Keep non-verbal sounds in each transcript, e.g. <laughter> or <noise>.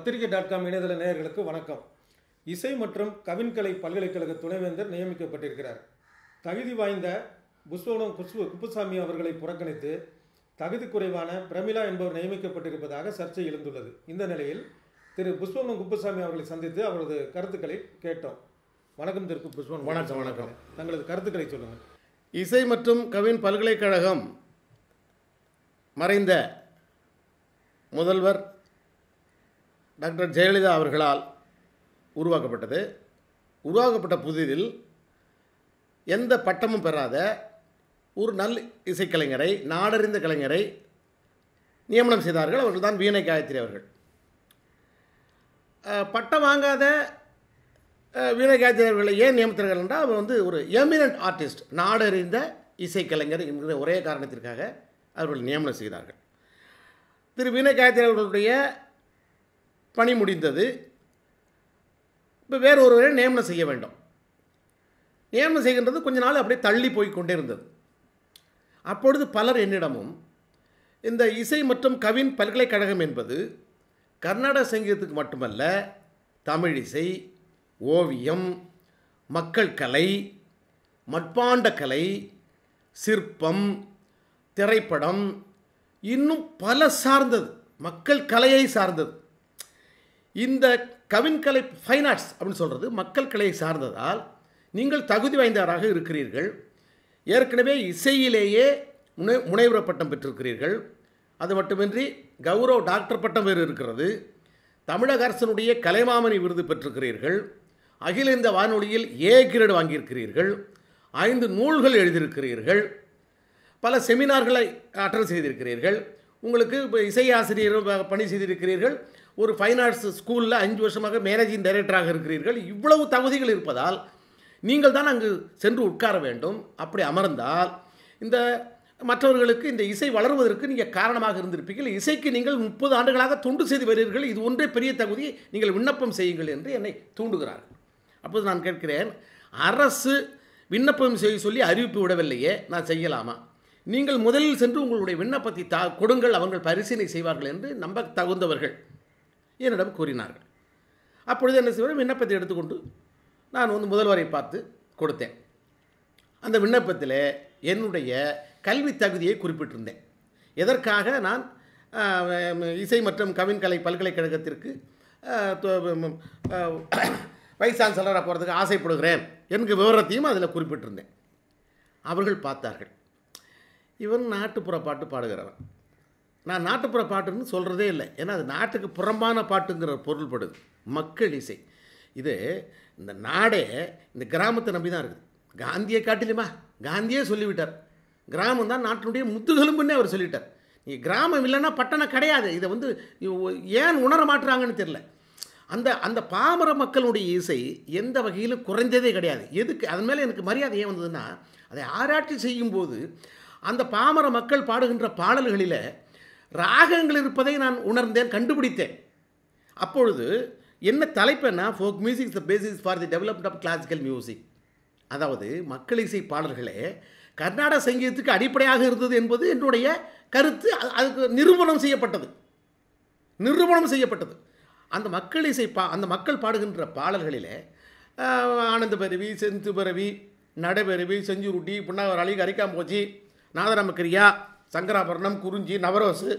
பத்திரிகை dot com இணையதள நேயர்களுக்கு வணக்கம் இசை மற்றும் கவின்கலை பல்கலைக்கழக துணைவேந்தர் நியமிக்கப்பட்டிருக்கிறார் தகுதி வாய்ந்த புஷ்வனம் குஷ்பு குப்புசாமி அவர்களை புறக்கணித்து தகுதி குறைவான பிரமிளா என்பவர் நியமிக்கப்பட்டிருப்பதாக சர்ச்சை எழுந்துள்ளது இந்த நிலையில் திரு புஷ்வனம் குப்புசாமி அவர்களை சந்தித்து அவரது கருத்துக்களை கேட்டோம் வணக்கம் திரு புஷ்பன் வணக்கம் வணக்கம் தங்களது கருத்துக்களை சொல்லுங்கள் இசை மற்றும் கவின் பல்கலைக்கழகம் மறைந்த முதல்வர் டாக்டர் ஜெயலலிதா அவர்களால் உருவாக்கப்பட்டது உருவாக்கப்பட்ட புதிதில் எந்த பட்டமும் பெறாத ஒரு நல் இசைக்கலைஞரை நாடறிந்த கலைஞரை நியமனம் செய்தார்கள் அவர்கள் தான் வீணை காயத்ரி அவர்கள் பட்டம் வாங்காத வீணை காயத்ரி அவர்களை ஏன் நியமித்தார்கள் என்றால் அவர் வந்து ஒரு எமினன்ட் ஆர்டிஸ்ட் நாடறிந்த இசைக்கலைஞர் என்கிற ஒரே காரணத்திற்காக அவர்கள் நியமனம் செய்தார்கள் திரு வீணை காயத்ரி அவர்களுடைய பணி முடிந்தது இப்போ வேறு ஒருவரை நியமனம் செய்ய வேண்டும் நியமனம் செய்கின்றது கொஞ்ச நாள் அப்படியே தள்ளி போய் கொண்டே இருந்தது அப்பொழுது பலர் என்னிடமும் இந்த இசை மற்றும் கவின் பல்கலைக்கழகம் என்பது கர்நாடக சங்கீதத்துக்கு மட்டுமல்ல தமிழ் இசை ஓவியம் மக்கள் கலை மட்பாண்ட கலை சிற்பம் திரைப்படம் இன்னும் பல சார்ந்தது மக்கள் கலையை சார்ந்தது இந்த கவின்கலை ஃபைன் ஆர்ட்ஸ் அப்படின்னு சொல்கிறது மக்கள் கலையை சார்ந்ததால் நீங்கள் தகுதி வாய்ந்தவராக இருக்கிறீர்கள் ஏற்கனவே இசையிலேயே முனை முனைவர பட்டம் பெற்றிருக்கிறீர்கள் அது மட்டுமின்றி கௌரவ டாக்டர் பட்டம் வேறு இருக்கிறது தமிழக அரசனுடைய கலைமாமணி விருது பெற்றிருக்கிறீர்கள் அகில இந்த வானொலியில் ஏ கிரேடு வாங்கியிருக்கிறீர்கள் ஐந்து நூல்கள் எழுதியிருக்கிறீர்கள் பல செமினார்களை அட்டன் செய்திருக்கிறீர்கள் உங்களுக்கு இப்போ இசை ஆசிரியர் பணி செய்திருக்கிறீர்கள் ஒரு ஃபைன் ஆர்ட்ஸ் ஸ்கூலில் அஞ்சு வருஷமாக மேனேஜிங் டைரக்டராக இருக்கிறீர்கள் இவ்வளவு தகுதிகள் இருப்பதால் நீங்கள் தான் அங்கு சென்று உட்கார வேண்டும் அப்படி அமர்ந்தால் இந்த மற்றவர்களுக்கு இந்த இசை வளர்வதற்கு நீங்கள் காரணமாக இருந்திருப்பீர்கள் இசைக்கு நீங்கள் முப்பது ஆண்டுகளாக தொண்டு செய்து வருகிறீர்கள் இது ஒன்றே பெரிய தகுதி நீங்கள் விண்ணப்பம் செய்யுங்கள் என்று என்னை தூண்டுகிறார்கள் அப்போது நான் கேட்கிறேன் அரசு விண்ணப்பம் செய்ய சொல்லி அறிவிப்பு விடவில்லையே நான் செய்யலாமா நீங்கள் முதலில் சென்று உங்களுடைய விண்ணப்பத்தை தா கொடுங்கள் அவர்கள் பரிசீலனை செய்வார்கள் என்று நம்ப தகுந்தவர்கள் என்னிடம் கூறினார்கள் அப்பொழுது என்ன செய்வோம் விண்ணப்பத்தை எடுத்துக்கொண்டு நான் வந்து முதல்வரை பார்த்து கொடுத்தேன் அந்த விண்ணப்பத்தில் என்னுடைய கல்வி தகுதியை குறிப்பிட்டிருந்தேன் எதற்காக நான் இசை மற்றும் கவின்கலை பல்கலைக்கழகத்திற்கு வைஸ் சான்சலராக போகிறதுக்கு ஆசைப்படுகிறேன் என்கிற விவரத்தையும் அதில் குறிப்பிட்டிருந்தேன் அவர்கள் பார்த்தார்கள் இவன் நாட்டுப்புற பாட்டு பாடுகிறவன் நான் நாட்டுப்புற பாட்டுன்னு சொல்கிறதே இல்லை ஏன்னா அது நாட்டுக்கு புறம்பான பாட்டுங்கிற பொருள்படுது மக்கள் இசை இது இந்த நாடே இந்த கிராமத்தை நம்பி தான் இருக்குது காந்தியை காட்டிலுமா காந்தியே சொல்லிவிட்டார் கிராமம் தான் நாட்டினுடைய முத்துகெலும்புன்னே அவர் சொல்லிவிட்டார் நீ கிராமம் இல்லைன்னா பட்டணம் கிடையாது இதை வந்து ஏன் உணர மாட்டுறாங்கன்னு தெரில அந்த அந்த பாமர மக்களுடைய இசை எந்த வகையிலும் குறைந்ததே கிடையாது எதுக்கு அதன் மேலே எனக்கு மரியாதை ஏன் வந்ததுன்னா அதை ஆராய்ச்சி செய்யும்போது அந்த பாமர மக்கள் பாடுகின்ற பாடல்களில் ராகங்கள் இருப்பதை நான் உணர்ந்தேன் கண்டுபிடித்தேன் அப்பொழுது என்ன தலைப்புன்னா folk music the basis for the development of classical music அதாவது மக்கள் இசை பாடல்களே கர்நாடக சங்கீதத்துக்கு அடிப்படையாக இருந்தது என்பது என்னுடைய கருத்து அதுக்கு நிரூபணம் செய்யப்பட்டது நிரூபணம் செய்யப்பட்டது அந்த மக்கள் இசை பா அந்த மக்கள் பாடுகின்ற பாடல்களிலே ஆனந்த பருவி செந்து பருவி நடைபிறவி செஞ்சுருட்டி புண்ணாவராளி கரிக்காம்போச்சி நாதராமக்கிரியா சங்கராபரணம் குறிஞ்சி நவரோசு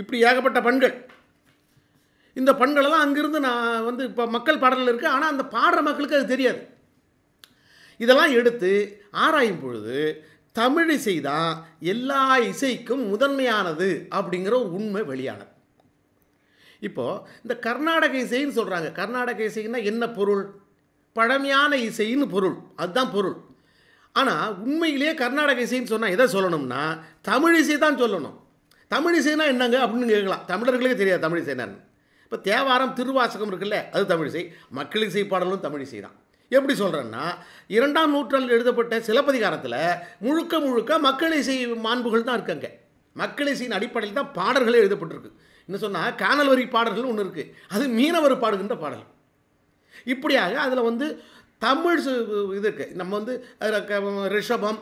இப்படி ஏகப்பட்ட பண்கள் இந்த பண்களெல்லாம் அங்கேருந்து நான் வந்து இப்போ மக்கள் பாடலில் இருக்குது ஆனால் அந்த பாடுற மக்களுக்கு அது தெரியாது இதெல்லாம் எடுத்து ஆராயும் பொழுது தமிழ் இசை தான் எல்லா இசைக்கும் முதன்மையானது அப்படிங்கிற ஒரு உண்மை வெளியானது இப்போது இந்த கர்நாடக இசைன்னு சொல்கிறாங்க கர்நாடக இசைன்னா என்ன பொருள் பழமையான இசைன்னு பொருள் அதுதான் பொருள் ஆனால் உண்மையிலேயே கர்நாடக இசைன்னு சொன்னால் எதை சொல்லணும்னா தமிழ் இசை தான் சொல்லணும் தமிழ் இசைனா என்னங்க அப்படின்னு கேட்கலாம் தமிழர்களுக்கே தெரியாது தமிழ் என்னன்னு இப்போ தேவாரம் திருவாசகம் இருக்குல்ல அது தமிழ் இசை மக்கள் இசை பாடலும் தமிழ் இசை தான் எப்படி சொல்கிறேன்னா இரண்டாம் நூற்றாண்டு எழுதப்பட்ட சிலப்பதிகாரத்தில் முழுக்க முழுக்க மக்கள் இசை மாண்புகள் தான் இருக்காங்க மக்கள் இசையின் அடிப்படையில் தான் பாடல்களே எழுதப்பட்டிருக்கு என்ன சொன்னால் காணல் வரி பாடல்கள் ஒன்று இருக்குது அது மீனவர் பாடுகின்ற பாடல் இப்படியாக அதில் வந்து தமிழ் இதுக்கு நம்ம வந்து ரிஷபம்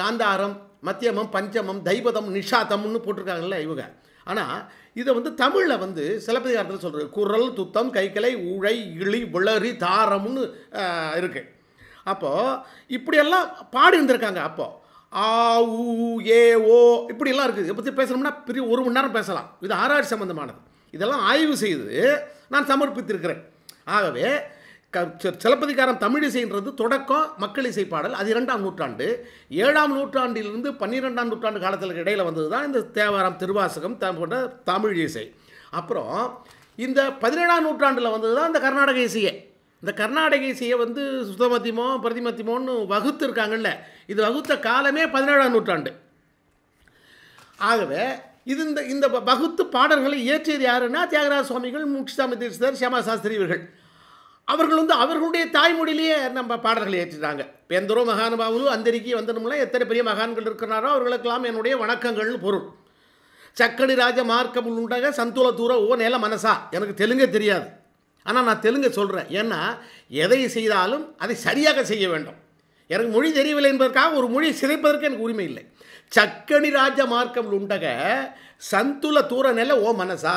காந்தாரம் மத்தியமம் பஞ்சமம் தெய்வதம் நிஷாதம்னு போட்டிருக்காங்கல்ல இவங்க ஆனால் இதை வந்து தமிழில் வந்து சிலப்பதிகாரத்தில் சொல்கிறது குரல் துத்தம் கைக்கலை உழை இழி விளறி தாரம்னு இருக்குது அப்போது இப்படியெல்லாம் பாடி இருந்திருக்காங்க அப்போது ஆ ஊ ஏ ஓ இப்படியெல்லாம் இருக்குது இதை பற்றி பேசணும்னா பெரிய ஒரு மணி நேரம் பேசலாம் இது ஆராய்ச்சி சம்மந்தமானது இதெல்லாம் ஆய்வு செய்து நான் சமர்ப்பித்திருக்கிறேன் ஆகவே க சிலப்பதிகாரம் இசைன்றது தொடக்கம் மக்கள் இசை பாடல் அது இரண்டாம் நூற்றாண்டு ஏழாம் நூற்றாண்டிலிருந்து பன்னிரெண்டாம் நூற்றாண்டு காலத்திற்கு இடையில் வந்தது தான் இந்த தேவாரம் திருவாசகம் போன்ற தமிழ் இசை அப்புறம் இந்த பதினேழாம் நூற்றாண்டில் வந்தது தான் இந்த கர்நாடக இசையை இந்த கர்நாடக இசையை வந்து சுத்தமத்தியமோ பிரதிமத்தியமோன்னு வகுத்து இருக்காங்கல்ல இது வகுத்த காலமே பதினேழாம் நூற்றாண்டு ஆகவே இது இந்த இந்த வகுத்து பாடல்களை இயற்றியது யாருன்னா தியாகராஜ சுவாமிகள் முக்ஷாமி தீர்ஷ்தர் சியாமா சாஸ்திரி இவர்கள் அவர்கள் வந்து அவர்களுடைய தாய்மொழியிலேயே நம்ம பாடல்களை ஏற்றிட்டாங்க எந்தரோ மகானுபாவலு அந்தரிக்கி வந்தனமுலாம் எத்தனை பெரிய மகான்கள் இருக்கிறாரோ அவர்களுக்கெல்லாம் என்னுடைய வணக்கங்கள் பொருள் சக்கடி ராஜ மார்க்கம் உண்டாக சந்தூல தூர ஓ நேல மனசா எனக்கு தெலுங்கே தெரியாது ஆனால் நான் தெலுங்கு சொல்கிறேன் ஏன்னா எதை செய்தாலும் அதை சரியாக செய்ய வேண்டும் எனக்கு மொழி தெரியவில்லை என்பதற்காக ஒரு மொழி சிதைப்பதற்கு எனக்கு உரிமை இல்லை சக்கனி ராஜ மார்க்கம் உண்டக சந்துல தூர நில ஓ மனசா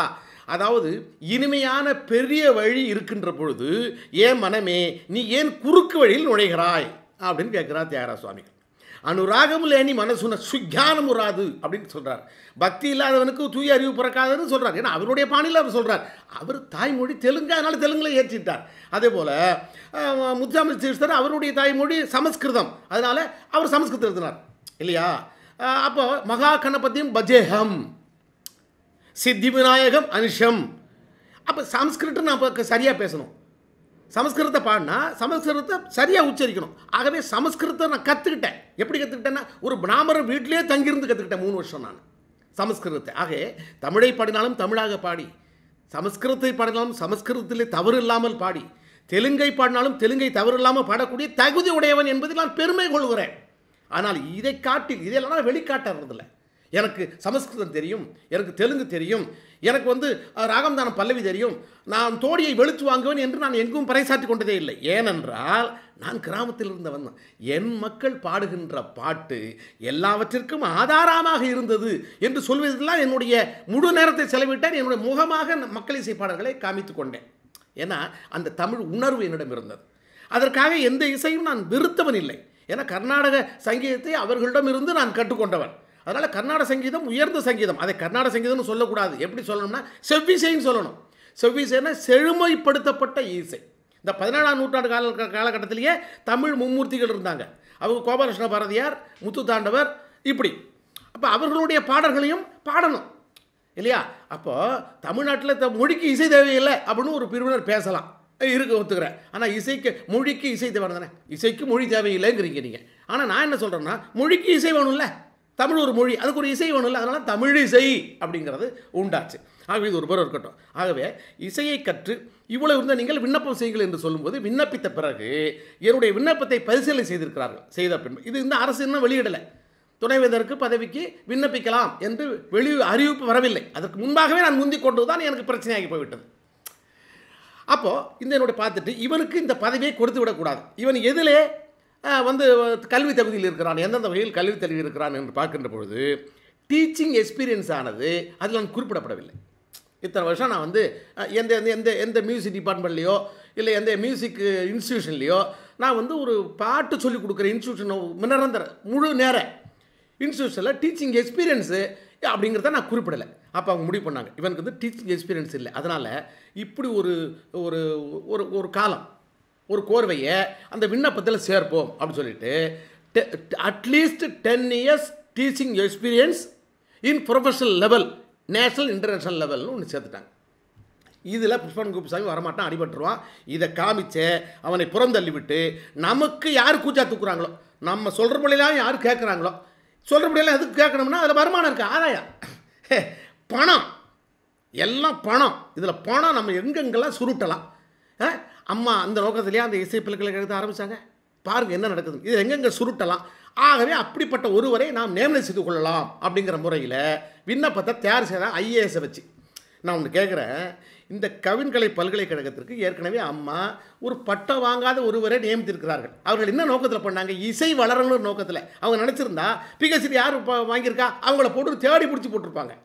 அதாவது இனிமையான பெரிய வழி இருக்கின்ற பொழுது ஏன் மனமே நீ ஏன் குறுக்கு வழியில் நுழைகிறாய் அப்படின்னு கேட்குறார் தியாகராஜ சுவாமிகள் அனுராகமில் நீ மனசுன சுஜானம் உராது அப்படின்னு சொல்கிறார் பக்தி இல்லாதவனுக்கு தூய அறிவு பிறக்காதுன்னு சொல்கிறார் ஏன்னா அவருடைய பாணியில் அவர் சொல்கிறார் அவர் தாய்மொழி தெலுங்கு அதனால் தெலுங்கில் ஏற்றிட்டார் அதே போல் முத்துசாமி சீஸ்தர் அவருடைய தாய்மொழி சமஸ்கிருதம் அதனால் அவர் சமஸ்கிருதம் எழுதினார் இல்லையா அப்போ மகா கணபதியும் பஜேஹம் சித்தி விநாயகம் அனுஷம் அப்போ சம்ஸ்கிருட்டம் நம்ம சரியாக பேசணும் சமஸ்கிருதத்தை பாடினா சமஸ்கிருதத்தை சரியாக உச்சரிக்கணும் ஆகவே சமஸ்கிருதத்தை நான் கற்றுக்கிட்டேன் எப்படி கற்றுக்கிட்டேன்னா ஒரு பிராமணர் வீட்டிலே தங்கியிருந்து கற்றுக்கிட்டேன் மூணு வருஷம் நான் சமஸ்கிருதத்தை ஆகவே தமிழை பாடினாலும் தமிழாக பாடி சமஸ்கிருதத்தை பாடினாலும் சமஸ்கிருதத்திலே தவறு இல்லாமல் பாடி தெலுங்கை பாடினாலும் தெலுங்கை தவறு இல்லாமல் பாடக்கூடிய தகுதி உடையவன் என்பதில் நான் பெருமை கொள்கிறேன் ஆனால் இதை காட்டி இதெல்லாம் வெளிக்காட்டுறதில்லை எனக்கு சமஸ்கிருதம் தெரியும் எனக்கு தெலுங்கு தெரியும் எனக்கு வந்து ராகம்தானம் பல்லவி தெரியும் நான் தோடியை வெளுத்து வாங்குவேன் என்று நான் எங்கும் பறைசாற்றி கொண்டதே இல்லை ஏனென்றால் நான் கிராமத்தில் இருந்தவன் என் மக்கள் பாடுகின்ற பாட்டு எல்லாவற்றிற்கும் ஆதாரமாக இருந்தது என்று சொல்வதெல்லாம் என்னுடைய முழு நேரத்தை செலவிட்டேன் என்னுடைய முகமாக மக்கள் இசைப்பாளர்களை காமித்து கொண்டேன் ஏன்னா அந்த தமிழ் உணர்வு என்னிடம் இருந்தது அதற்காக எந்த இசையும் நான் விருத்தவன் இல்லை ஏன்னா கர்நாடக சங்கீதத்தை அவர்களிடமிருந்து நான் கற்றுக்கொண்டவன் அதனால் கர்நாடக சங்கீதம் உயர்ந்த சங்கீதம் அதை கர்நாடக சங்கீதம்னு சொல்லக்கூடாது எப்படி சொல்லணும்னா செவ்விசைன்னு சொல்லணும் செவ்விசைன்னா செழுமைப்படுத்தப்பட்ட இசை இந்த பதினேழாம் நூற்றாண்டு கால காலகட்டத்திலேயே தமிழ் மும்மூர்த்திகள் இருந்தாங்க அவங்க கோபாலகிருஷ்ண பாரதியார் முத்து தாண்டவர் இப்படி அப்போ அவர்களுடைய பாடல்களையும் பாடணும் இல்லையா அப்போது தமிழ்நாட்டில் த மொழிக்கு இசை தேவையில்லை அப்படின்னு ஒரு பிரிவினர் பேசலாம் இருக்க ஒத்துக்கிறேன் ஆனால் இசைக்கு மொழிக்கு இசை தேவை தானே இசைக்கு மொழி தேவையில்லைங்கிறீங்க நீங்கள் ஆனால் நான் என்ன சொல்கிறேன்னா மொழிக்கு இசை வேணும்ல தமிழ் ஒரு மொழி அதுக்கு ஒரு இசை ஒன்றும் இல்லை அதனால் தமிழ் இசை அப்படிங்கிறது உண்டாச்சு ஆகவே இது ஒரு பிறகு இருக்கட்டும் ஆகவே இசையை கற்று இவ்வளவு இருந்தால் நீங்கள் விண்ணப்பம் செய்யுங்கள் என்று சொல்லும்போது விண்ணப்பித்த பிறகு என்னுடைய விண்ணப்பத்தை பரிசீலனை செய்திருக்கிறார்கள் செய்த பின்பு இது இந்த அரசு இன்னும் வெளியிடலை துணைவேந்தருக்கு பதவிக்கு விண்ணப்பிக்கலாம் என்று வெளி அறிவிப்பு வரவில்லை அதற்கு முன்பாகவே நான் முந்தி கொண்டு தான் எனக்கு பிரச்சனையாகி போய்விட்டது அப்போது இந்த என்னுடைய பார்த்துட்டு இவனுக்கு இந்த பதவியை கொடுத்து விடக்கூடாது இவன் எதிலே வந்து கல்வி தகுதியில் இருக்கிறான் எந்தெந்த வகையில் கல்வி தகுதியில் இருக்கிறான் என்று பார்க்கின்ற பொழுது டீச்சிங் எக்ஸ்பீரியன்ஸ் ஆனது அதில் நான் குறிப்பிடப்படவில்லை இத்தனை வருஷம் நான் வந்து எந்த எந்த எந்த எந்த மியூசிக் டிபார்ட்மெண்ட்லேயோ இல்லை எந்த மியூசிக் இன்ஸ்டியூஷன்லேயோ நான் வந்து ஒரு பாட்டு சொல்லிக் கொடுக்குற இன்ஸ்டியூஷன் நிரந்தர முழு நேர இன்ஸ்டியூஷனில் டீச்சிங் எக்ஸ்பீரியன்ஸு அப்படிங்கிறத நான் குறிப்பிடலை அப்போ அவங்க முடிவு பண்ணாங்க இவனுக்கு வந்து டீச்சிங் எக்ஸ்பீரியன்ஸ் இல்லை அதனால் இப்படி ஒரு ஒரு ஒரு காலம் ஒரு கோர்வையை அந்த விண்ணப்பத்தில் சேர்ப்போம் அப்படின்னு சொல்லிட்டு atleast ten years teaching experience in professional level national international லெவல்னு ஒன்று சேர்த்துட்டாங்க இதில் புஷ்பன் குப்புசாமி வரமாட்டான் அடிபட்டுருவான் இதை காமிச்சு அவனை புறந்தள்ளிவிட்டு நமக்கு யார் கூச்சா தூக்குறாங்களோ நம்ம சொல்கிறபடியெல்லாம் யார் கேட்குறாங்களோ சொல்கிறபடியெல்லாம் எதுக்கு கேட்கணும்னா அதில் வருமானம் இருக்குது ஆதாயம் பணம் எல்லாம் பணம் இதில் பணம் நம்ம எங்கெங்கெல்லாம் சுருட்டலாம் அம்மா அந்த நோக்கத்திலேயே அந்த இசை பல்கலைக்கழகத்தை ஆரம்பித்தாங்க பாருங்கள் என்ன நடக்குது இது எங்கெங்கே சுருட்டலாம் ஆகவே அப்படிப்பட்ட ஒருவரை நாம் நியமனம் செய்து கொள்ளலாம் அப்படிங்கிற முறையில் விண்ணப்பத்தை தயார் செய்த ஐஏஎஸை வச்சு நான் ஒன்று கேட்குறேன் இந்த கவின்கலை பல்கலைக்கழகத்திற்கு ஏற்கனவே அம்மா ஒரு பட்டம் வாங்காத ஒருவரை நியமித்திருக்கிறார்கள் அவர்கள் என்ன நோக்கத்தில் பண்ணாங்க இசை வளரங்கிற நோக்கத்தில் அவங்க நினச்சிருந்தா பிகசிடி யார் வாங்கியிருக்கா அவங்கள போட்டு தேடி பிடிச்சி போட்டிருப்பாங்க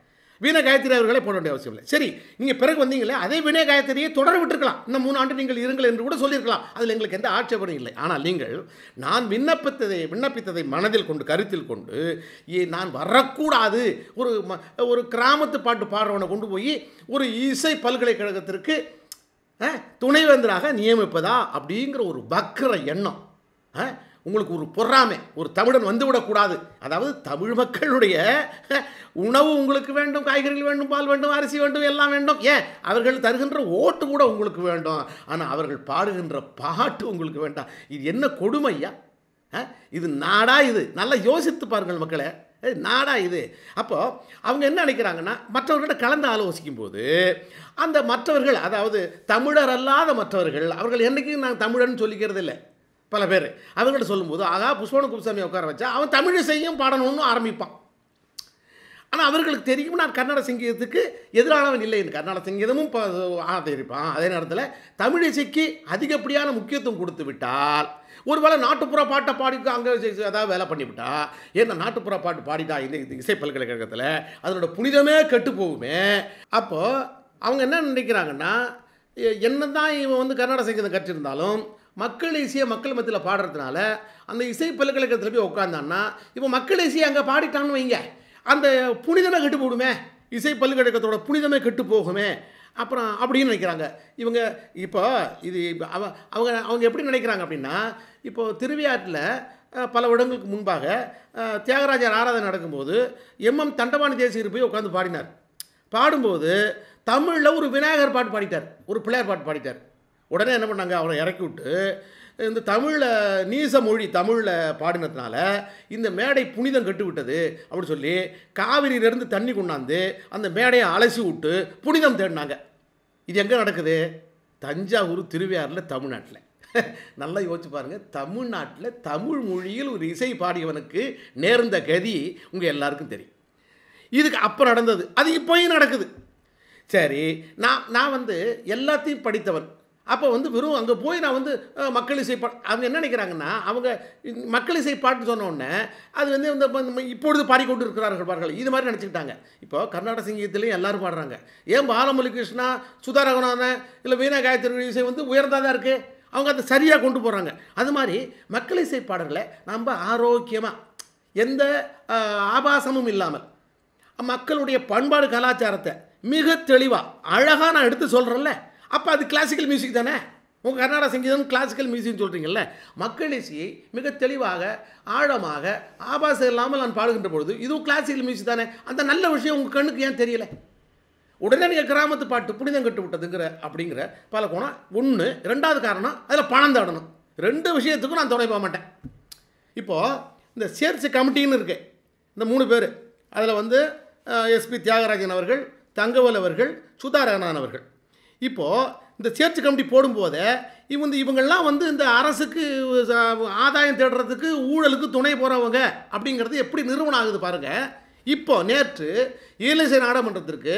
வீண காயத்ரி அவர்களே போட வேண்டிய அவசியம் இல்லை சரி நீங்கள் பிறகு வந்தீங்களே அதே வீண காயத்திரியை தொடர விட்டுருக்கலாம் இந்த மூணு ஆண்டு நீங்கள் இருங்கள் என்று கூட சொல்லியிருக்கலாம் அதில் எங்களுக்கு எந்த ஆட்சேபனும் இல்லை ஆனால் நீங்கள் நான் விண்ணப்பித்ததை விண்ணப்பித்ததை மனதில் கொண்டு கருத்தில் கொண்டு நான் வரக்கூடாது ஒரு ஒரு கிராமத்து பாட்டு பாடுறவனை கொண்டு போய் ஒரு இசை பல்கலைக்கழகத்திற்கு துணைவேந்தராக நியமிப்பதா அப்படிங்கிற ஒரு வக்கர எண்ணம் உங்களுக்கு ஒரு பொறாமை ஒரு தமிழன் வந்துவிடக்கூடாது அதாவது தமிழ் மக்களுடைய உணவு உங்களுக்கு வேண்டும் காய்கறிகள் வேண்டும் பால் வேண்டும் அரிசி வேண்டும் எல்லாம் வேண்டும் ஏன் அவர்கள் தருகின்ற ஓட்டு கூட உங்களுக்கு வேண்டும் ஆனால் அவர்கள் பாடுகின்ற பாட்டு உங்களுக்கு வேண்டாம் இது என்ன கொடுமையா இது நாடா இது நல்லா யோசித்து பாருங்கள் மக்களை நாடா இது அப்போது அவங்க என்ன நினைக்கிறாங்கன்னா மற்றவர்கிட்ட கலந்து ஆலோசிக்கும் போது அந்த மற்றவர்கள் அதாவது தமிழர் அல்லாத மற்றவர்கள் அவர்கள் என்றைக்கும் நாங்கள் தமிழன் சொல்லிக்கிறது இல்லை பல பேர் அவங்கள்ட்ட சொல்லும்போது அதான் புஷ்பவன குப்புசாமியை உட்கார வச்சா அவன் தமிழை செய்யும் பாடணும்னு ஆரம்பிப்பான் ஆனால் அவர்களுக்கு தெரியும் நான் கர்நாடக சங்கீதத்துக்கு எதிரானவன் இல்லை கர்நாடக சங்கீதமும் ஆதரிப்பான் அதே நேரத்தில் தமிழ் இசைக்கு அதிகப்படியான முக்கியத்துவம் கொடுத்து விட்டால் ஒருவேளை நாட்டுப்புற பாட்டை பாடி அங்கே ஏதாவது வேலை பண்ணிவிட்டா ஏன்னா நாட்டுப்புற பாட்டு பாடிட்டா இந்த இசை பல்கலைக்கழகத்தில் அதனோட புனிதமே கெட்டு போகுமே அப்போது அவங்க என்ன நினைக்கிறாங்கன்னா என்ன தான் இவன் வந்து கர்நாடக சங்கீதம் கற்றிருந்தாலும் மக்கள் இசையை மக்கள் மத்தியில் பாடுறதுனால அந்த இசை பல்கலைக்கழகத்தில் போய் உட்காந்தான்னா இப்போ மக்கள் இசையை அங்கே பாடிட்டான்னு வைங்க அந்த புனிதமே கெட்டு போடுமே இசை பல்கலைக்கழகத்தோட புனிதமே கெட்டு போகுமே அப்புறம் அப்படின்னு நினைக்கிறாங்க இவங்க இப்போ இது அவ அவங்க அவங்க எப்படி நினைக்கிறாங்க அப்படின்னா இப்போது திருவியாற்றில் பல வருடங்களுக்கு முன்பாக தியாகராஜர் ஆராதனை நடக்கும்போது எம்எம் தண்டபாணி தேசியர் போய் உட்காந்து பாடினார் பாடும்போது தமிழில் ஒரு விநாயகர் பாட்டு பாடிட்டார் ஒரு பிள்ளையார் பாட்டு பாடிட்டார் உடனே என்ன பண்ணாங்க அவரை இறக்கி விட்டு இந்த தமிழில் நீச மொழி தமிழில் பாடினதுனால இந்த மேடை புனிதம் கட்டுவிட்டது அப்படின்னு சொல்லி காவிரியிலேருந்து தண்ணி கொண்டாந்து அந்த மேடையை அலசி விட்டு புனிதம் தேடினாங்க இது எங்கே நடக்குது தஞ்சாவூர் திருவையாறில் தமிழ்நாட்டில் நல்லா யோசிச்சு பாருங்கள் தமிழ்நாட்டில் தமிழ் மொழியில் ஒரு இசை பாடியவனுக்கு நேர்ந்த கதி உங்கள் எல்லாருக்கும் தெரியும் இதுக்கு அப்போ நடந்தது அது இப்போயும் நடக்குது சரி நான் நான் வந்து எல்லாத்தையும் படித்தவன் அப்போ வந்து வெறும் அங்கே போய் நான் வந்து மக்கள் இசை பாட்டு அவங்க என்ன நினைக்கிறாங்கன்னா அவங்க மக்கள் இசை பாட்டு சொன்னோடனே அது வந்து இந்த இப்பொழுது பாடிக்கொண்டு இருக்கிறார்கள் பாருங்கள் இது மாதிரி நினச்சிக்கிட்டாங்க இப்போ கர்நாடக சங்கீதத்துலேயும் எல்லோரும் பாடுறாங்க ஏன் பாலமுலி கிருஷ்ணா சுதா ரகுநாதன் இல்லை வீணா காயத்ரி இசை வந்து உயர்ந்தாக தான் இருக்குது அவங்க அதை சரியாக கொண்டு போகிறாங்க அது மாதிரி மக்கள் இசை பாடல்களை நம்ம ஆரோக்கியமாக எந்த ஆபாசமும் இல்லாமல் மக்களுடைய பண்பாடு கலாச்சாரத்தை மிக தெளிவாக அழகாக நான் எடுத்து சொல்கிறேன்ல அப்போ அது கிளாசிக்கல் மியூசிக் தானே உங்கள் கர்நாடக சங்கீதம் கிளாசிக்கல் மியூசிக்னு சொல்கிறீங்கல்ல மக்கள் இசையை மிக தெளிவாக ஆழமாக ஆபாசம் இல்லாமல் நான் பாடுகின்ற பொழுது இதுவும் கிளாசிக்கல் மியூசிக் தானே அந்த நல்ல விஷயம் உங்கள் கண்ணுக்கு ஏன் தெரியலை உடனே நீங்கள் கிராமத்து பாட்டு புனிதம் கட்டு விட்டதுங்கிற அப்படிங்கிற பல கோணம் ஒன்று ரெண்டாவது காரணம் அதில் பணம் தேடணும் ரெண்டு விஷயத்துக்கும் நான் தொடை போக மாட்டேன் இப்போது இந்த சேர்ச்சி கமிட்டின்னு இருக்கு இந்த மூணு பேர் அதில் வந்து எஸ்பி தியாகராஜன் அவர்கள் தங்கவல் அவர்கள் சுதாரகனான் அவர்கள் இப்போது இந்த சேர்ச் கமிட்டி போடும்போதே இவங்க இவங்கள்லாம் வந்து இந்த அரசுக்கு ஆதாயம் தேடுறதுக்கு ஊழலுக்கு துணை போகிறவங்க அப்படிங்கிறது எப்படி நிறுவனம் ஆகுது பாருங்கள் இப்போ நேற்று ஈழசை நாடாளுமன்றத்திற்கு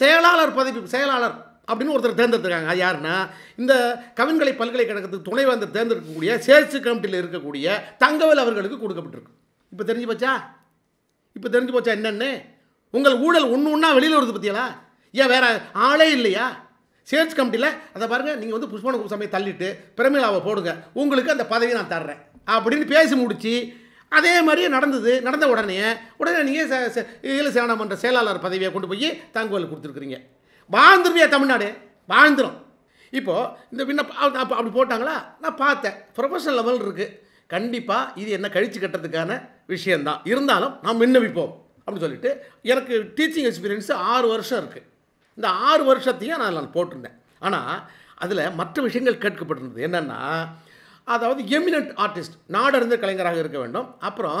செயலாளர் பதவி செயலாளர் அப்படின்னு ஒருத்தர் தேர்ந்தெடுத்துருக்காங்க அது யாருன்னா இந்த கவின்கலை பல்கலைக்கழகத்துக்கு துணைவேந்தர் தேர்ந்தெடுக்கக்கூடிய சேர்ச்சி கமிட்டியில் இருக்கக்கூடிய தங்கவேல் அவர்களுக்கு கொடுக்கப்பட்டிருக்கு இப்போ தெரிஞ்சு போச்சா இப்போ தெரிஞ்சு போச்சா என்னென்னு உங்கள் ஊழல் ஒன்று ஒன்றா வெளியில் வருது பற்றியலா ஏன் வேறு ஆளே இல்லையா சேல்ஸ் கமிட்டியில் அதை பாருங்கள் நீங்கள் வந்து புஷ்பன சமையை தள்ளிட்டு பிரமிழாவை போடுங்க உங்களுக்கு அந்த பதவி நான் தர்றேன் அப்படின்னு பேசி முடித்து அதே மாதிரியே நடந்தது நடந்த உடனே உடனே நீங்கள் ஈழ சேனமன்ற செயலாளர் பதவியை கொண்டு போய் தங்கோல் கொடுத்துருக்குறீங்க வாழ்ந்துருவியா தமிழ்நாடு வாழ்ந்துடும் இப்போது இந்த விண்ணப்ப அப்படி போட்டாங்களா நான் பார்த்தேன் ப்ரொஃபஷனல் லெவல் இருக்குது கண்டிப்பாக இது என்ன கழிச்சு கட்டுறதுக்கான விஷயந்தான் இருந்தாலும் நாம் விண்ணவிப்போம் அப்படின்னு சொல்லிட்டு எனக்கு டீச்சிங் எக்ஸ்பீரியன்ஸு ஆறு வருஷம் இருக்குது இந்த ஆறு வருஷத்தையும் நான் நான் போட்டிருந்தேன் ஆனால் அதில் மற்ற விஷயங்கள் கேட்கப்பட்டிருந்தது என்னென்னா அதாவது எமினட் ஆர்டிஸ்ட் நாடறிந்த கலைஞராக இருக்க வேண்டும் அப்புறம்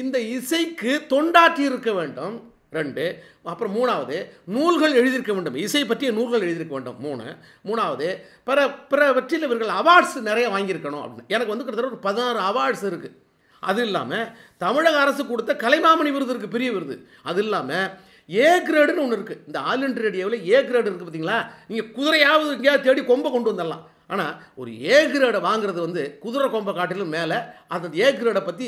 இந்த இசைக்கு தொண்டாற்றி இருக்க வேண்டும் ரெண்டு அப்புறம் மூணாவது நூல்கள் எழுதியிருக்க வேண்டும் இசை பற்றிய நூல்கள் எழுதியிருக்க வேண்டும் மூணு மூணாவது பிற பிறவற்றில் இவர்கள் அவார்ட்ஸ் நிறைய வாங்கியிருக்கணும் அப்படின்னு எனக்கு வந்து கிட்டத்தட்ட ஒரு பதினாறு அவார்ட்ஸ் இருக்குது அது இல்லாமல் தமிழக அரசு கொடுத்த கலைமாமணி விருது இருக்குது பெரிய விருது அது இல்லாமல் ஏ கிரேடுன்னு ஒன்று இருக்குது இந்த ஆல் இண்டியா ரேடியோவில் ஏ கிரேடு இருக்குது பார்த்தீங்களா நீங்கள் குதிரையாவது எங்கேயாவது தேடி கொம்பை கொண்டு வந்துடலாம் ஆனால் ஒரு ஏ கிரேடை வாங்குறது வந்து குதிரை கொம்பை காட்டிலும் மேலே அந்த ஏ கிரேடை பற்றி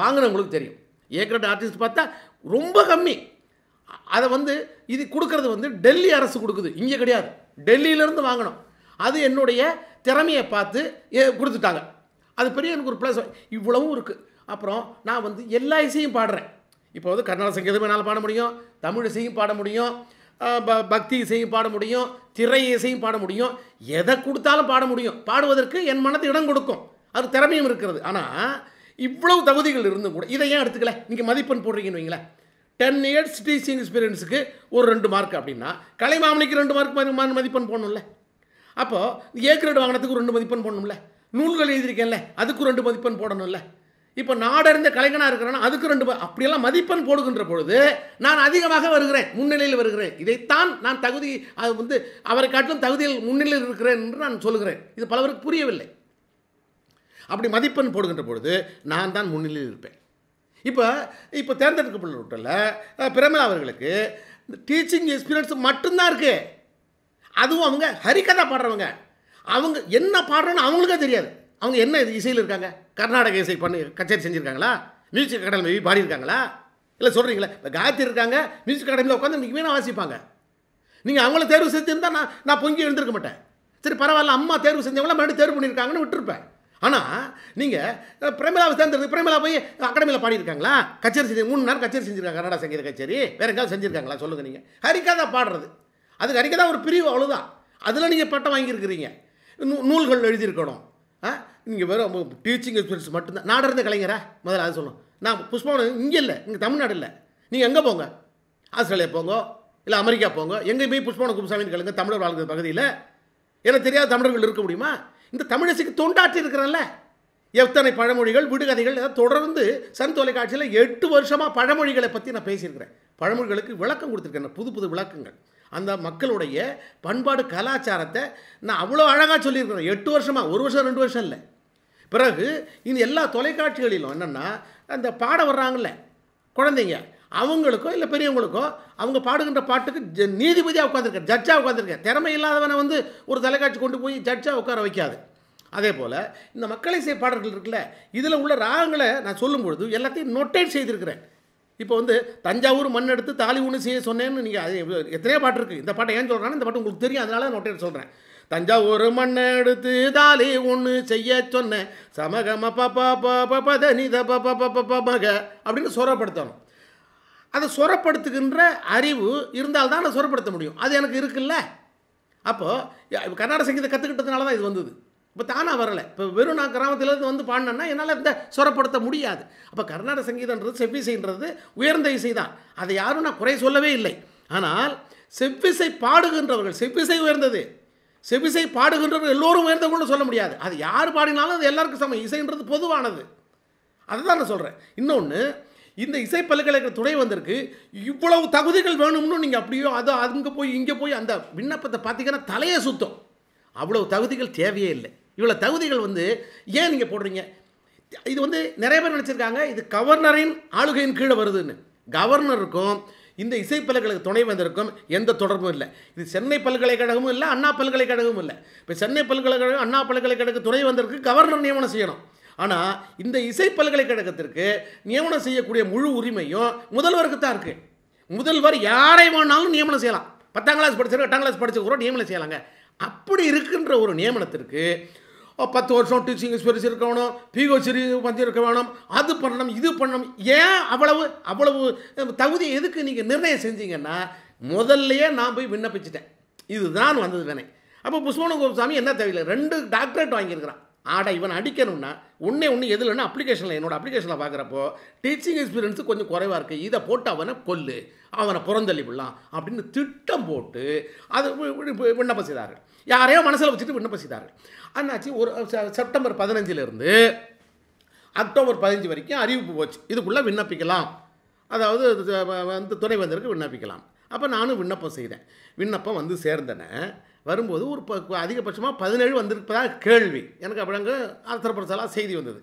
வாங்கினவங்களுக்கு தெரியும் ஏ கிரேட் ஆர்டிஸ்ட் பார்த்தா ரொம்ப கம்மி அதை வந்து இது கொடுக்கறது வந்து டெல்லி அரசு கொடுக்குது இங்கே கிடையாது டெல்லியிலேருந்து வாங்கணும் அது என்னுடைய திறமையை பார்த்து கொடுத்துட்டாங்க அது பெரிய எனக்கு ஒரு ப்ளஸ் இவ்வளவும் இருக்குது அப்புறம் நான் வந்து எல்லா இசையும் பாடுறேன் இப்போ வந்து கர்நாடக சங்கீதம் என்னால் பாட முடியும் தமிழ் இசையும் பாட முடியும் ப பக்தி இசையும் பாட முடியும் திரை இசையும் பாட முடியும் எதை கொடுத்தாலும் பாட முடியும் பாடுவதற்கு என் மனத்தை இடம் கொடுக்கும் அது திறமையும் இருக்கிறது ஆனால் இவ்வளவு தகுதிகள் இருந்தும் கூட இதை ஏன் எடுத்துக்கல நீங்கள் மதிப்பெண் போடுறீங்கன்னு வைங்களேன் டென் இயர்ஸ் டீச்சிங் எக்ஸ்பீரியன்ஸுக்கு ஒரு ரெண்டு மார்க் அப்படின்னா கலைமாமணிக்கு ரெண்டு மார்க் மதிப்பெண் போடணும்ல அப்போது ஏ கிரேட் வாங்கினதுக்கு ரெண்டு மதிப்பெண் போடணும்ல நூல்கள் எழுதியிருக்கேன்ல அதுக்கு ரெண்டு மதிப்பெண் போடணும்ல இப்போ நாடறிந்த கலைஞனாக இருக்கிறானா அதுக்கு ரெண்டு அப்படியெல்லாம் மதிப்பெண் போடுகின்ற பொழுது நான் அதிகமாக வருகிறேன் முன்னிலையில் வருகிறேன் இதைத்தான் நான் தகுதி அது வந்து அவரை காட்டிலும் தகுதியில் முன்னிலையில் இருக்கிறேன் என்று நான் சொல்கிறேன் இது பலவருக்கு புரியவில்லை அப்படி மதிப்பெண் போடுகின்ற பொழுது நான் தான் முன்னிலையில் இருப்பேன் இப்போ இப்போ தேர்ந்தெடுக்கப்பட்ட பிரமல் அவர்களுக்கு டீச்சிங் எக்ஸ்பீரியன்ஸ் மட்டும்தான் இருக்குது அதுவும் அவங்க ஹரிக்கதா பாடுறவங்க அவங்க என்ன பாடுறோன்னு அவங்களுக்கே தெரியாது அவங்க என்ன இசையில் இருக்காங்க கர்நாடக இசை பண்ணி கச்சேரி செஞ்சுருக்காங்களா மியூசிக் அகாடமி பாடியிருக்காங்களா இல்லை சொல்கிறீங்களா இப்போ காயத்ரி இருக்காங்க மியூசிக் அகாடமியில் உட்காந்து இன்றைக்கி வேணும் வாசிப்பாங்க நீங்கள் அவங்கள தேர்வு செஞ்சுருந்தா நான் நான் பொங்கி எழுந்திருக்க மாட்டேன் சரி பரவாயில்ல அம்மா தேர்வு செஞ்சவங்களாம் மறுபடியும் தேர்வு பண்ணியிருக்காங்கன்னு விட்டுருப்பேன் ஆனால் நீங்கள் பிரமிளாவை சேர்ந்துருக்கு பிரமிளா போய் அகாடமியில் பாடியிருக்காங்களா கச்சேரி செஞ்சு மூணு நேரம் கச்சேரி செஞ்சுருக்காங்க கர்நாடக சங்கீத கச்சேரி வேறு எங்கேயாவது செஞ்சுருக்காங்களா சொல்லுங்கள் நீங்கள் தான் பாடுறது அதுக்கு ஹரிக்கா தான் ஒரு பிரிவு அவ்வளோதான் அதில் நீங்கள் பட்டம் வாங்கியிருக்கிறீங்க நூல்கள் எழுதியிருக்கணும் ஆ இங்கே வெறும் டீச்சிங் எக்ஸ்பீரியன்ஸ் மட்டும்தான் நான் இருந்த கலைஞரா முதல்ல அது சொல்லணும் நான் புஷ்பவனம் இங்கே இல்லை இங்கே தமிழ்நாடு இல்லை நீங்கள் எங்கே போங்க ஆஸ்திரேலியா போங்க இல்லை அமெரிக்கா போங்க எங்கே போய் புஷ்பவன குப்புசாமின்னு கேளுங்க தமிழர் வாழ்கிற பகுதியில் எனக்கு தெரியாத தமிழர்கள் இருக்க முடியுமா இந்த தமிழசுக்கு தொண்டாற்றி இருக்கிறான்ல எத்தனை பழமொழிகள் விடுகதைகள் தொடர்ந்து சன் தொலைக்காட்சியில் எட்டு வருஷமாக பழமொழிகளை பற்றி நான் பேசியிருக்கிறேன் பழமொழிகளுக்கு விளக்கம் கொடுத்துருக்கேன் புது புது விளக்கங்கள் அந்த மக்களுடைய பண்பாடு கலாச்சாரத்தை நான் அவ்வளோ அழகாக சொல்லியிருக்கிறேன் எட்டு வருஷமாக ஒரு வருஷம் ரெண்டு வருஷம் இல்லை பிறகு இந்த எல்லா தொலைக்காட்சிகளிலும் என்னென்னா அந்த பாட வர்றாங்கல்ல குழந்தைங்க அவங்களுக்கோ இல்லை பெரியவங்களுக்கோ அவங்க பாடுகின்ற பாட்டுக்கு நீதிபதியாக உட்காந்துருக்கார் ஜட்ஜாக உட்காந்துருக்கேன் திறமை இல்லாதவனை வந்து ஒரு தொலைக்காட்சி கொண்டு போய் ஜட்ஜாக உட்கார வைக்காது அதே போல் இந்த மக்களை செய்ய பாடல்கள் இருக்குல்ல இதில் உள்ள ராகங்களை நான் சொல்லும் பொழுது எல்லாத்தையும் நொட்டேட் செய்திருக்கிறேன் இப்போ வந்து தஞ்சாவூர் மண் எடுத்து தாலி ஒன்று செய்ய சொன்னேன்னு நீங்கள் அது எத்தனையோ பாட்டு இருக்குது இந்த பாட்டை ஏன் சொல்கிறேன்னா இந்த பாட்டு உங்களுக்கு தெரியும் அதனால நோட்டேட் சொல்கிறேன் தஞ்சாவூர் மண் எடுத்து தாலி ஒன்று செய்ய சொன்னேன் சமகம பப்பா பப்ப பதனித ப பப்ப பக அப்படின்னு சுரப்படுத்தணும் அதை சுரப்படுத்துகின்ற அறிவு இருந்தால்தான் நான் சுரப்படுத்த முடியும் அது எனக்கு இருக்குல்ல அப்போது கர்நாடக சங்கீதம் கற்றுக்கிட்டதுனால தான் இது வந்தது இப்போ தானாக வரலை இப்போ வெறும் நான் கிராமத்திலேருந்து வந்து பாடினேன்னா என்னால் இந்த சுரப்படுத்த முடியாது அப்போ கர்நாடக சங்கீதன்றது செவ்விசைன்றது உயர்ந்த இசை தான் அதை யாரும் நான் குறை சொல்லவே இல்லை ஆனால் செவ்விசை பாடுகின்றவர்கள் செவ்விசை உயர்ந்தது செவ்விசை பாடுகின்றவர்கள் எல்லோரும் உயர்ந்தவங்களும் சொல்ல முடியாது அது யார் பாடினாலும் அது எல்லாருக்கும் சமம் இசைன்றது பொதுவானது அதை தான் நான் சொல்கிறேன் இன்னொன்று இந்த இசை பல்கலைக்கழக துணை வந்திருக்கு இவ்வளவு தகுதிகள் வேணும்னு நீங்கள் அப்படியோ அது அங்கே போய் இங்கே போய் அந்த விண்ணப்பத்தை பார்த்தீங்கன்னா தலையை சுத்தம் அவ்வளவு தகுதிகள் தேவையே இல்லை இவ்வளோ தகுதிகள் வந்து ஏன் நீங்கள் போடுறீங்க இது வந்து நிறைய பேர் நினச்சிருக்காங்க இது கவர்னரின் ஆளுகையின் கீழே வருதுன்னு கவர்னருக்கும் இந்த இசை பல்கலைக்கழக துணைவேந்தருக்கும் எந்த தொடர்பும் இல்லை இது சென்னை பல்கலைக்கழகமும் இல்லை அண்ணா பல்கலைக்கழகமும் இல்லை இப்போ சென்னை பல்கலைக்கழகம் அண்ணா பல்கலைக்கழக துணைவேந்தருக்கு கவர்னர் நியமனம் செய்யணும் ஆனால் இந்த இசை பல்கலைக்கழகத்திற்கு நியமனம் செய்யக்கூடிய முழு உரிமையும் முதல்வருக்கு தான் இருக்குது முதல்வர் யாரை வேணாலும் நியமனம் செய்யலாம் பத்தாம் கிளாஸ் படிச்சிருக்க எட்டாம் கிளாஸ் கூட நியமனம் செய்யலாங்க அப்படி இருக்கின்ற ஒரு நியமனத்திற்கு பத்து வருஷம் டீச்சிங் எக்ஸ்பீரியன்ஸ் இருக்க வேணும் பிகோச்சரி வந்து இருக்க வேணும் அது பண்ணணும் இது பண்ணணும் ஏன் அவ்வளவு அவ்வளவு தகுதி எதுக்கு நீங்கள் நிர்ணயம் செஞ்சீங்கன்னா முதல்லையே நான் போய் விண்ணப்பிச்சிட்டேன் இதுதான் வந்தது வேணே அப்போ புஷ்பவன கோபசாமி என்ன தேவையில்லை ரெண்டு டாக்டரேட் வாங்கியிருக்கிறான் ஆடா இவன் அடிக்கணும்னா ஒன்றே ஒன்று எது இல்லைன்னா அப்ளிகேஷனில் என்னோடய அப்ளிகேஷனில் பார்க்குறப்போ டீச்சிங் எக்ஸ்பீரியன்ஸு கொஞ்சம் குறைவாக இருக்குது இதை போட்டு அவனை கொல்லு அவனை புறந்தள்ளி விடலாம் அப்படின்னு திட்டம் போட்டு அது விண்ணப்பம் செய்தார்கள் யாரையோ மனசில் வச்சுட்டு விண்ணப்பம் செய்தார்கள் அண்ணாச்சி ஒரு செப்டம்பர் பதினஞ்சிலிருந்து அக்டோபர் பதினஞ்சு வரைக்கும் அறிவிப்பு போச்சு இதுக்குள்ளே விண்ணப்பிக்கலாம் அதாவது வந்து துணைவேந்தருக்கு விண்ணப்பிக்கலாம் அப்போ நானும் விண்ணப்பம் செய்கிறேன் விண்ணப்பம் வந்து சேர்ந்தன வரும்போது ஒரு ப அதிகபட்சமாக பதினேழு வந்திருப்பதாக கேள்வி எனக்கு அப்படிங்க அரசரப்பரசாலாக செய்தி வந்தது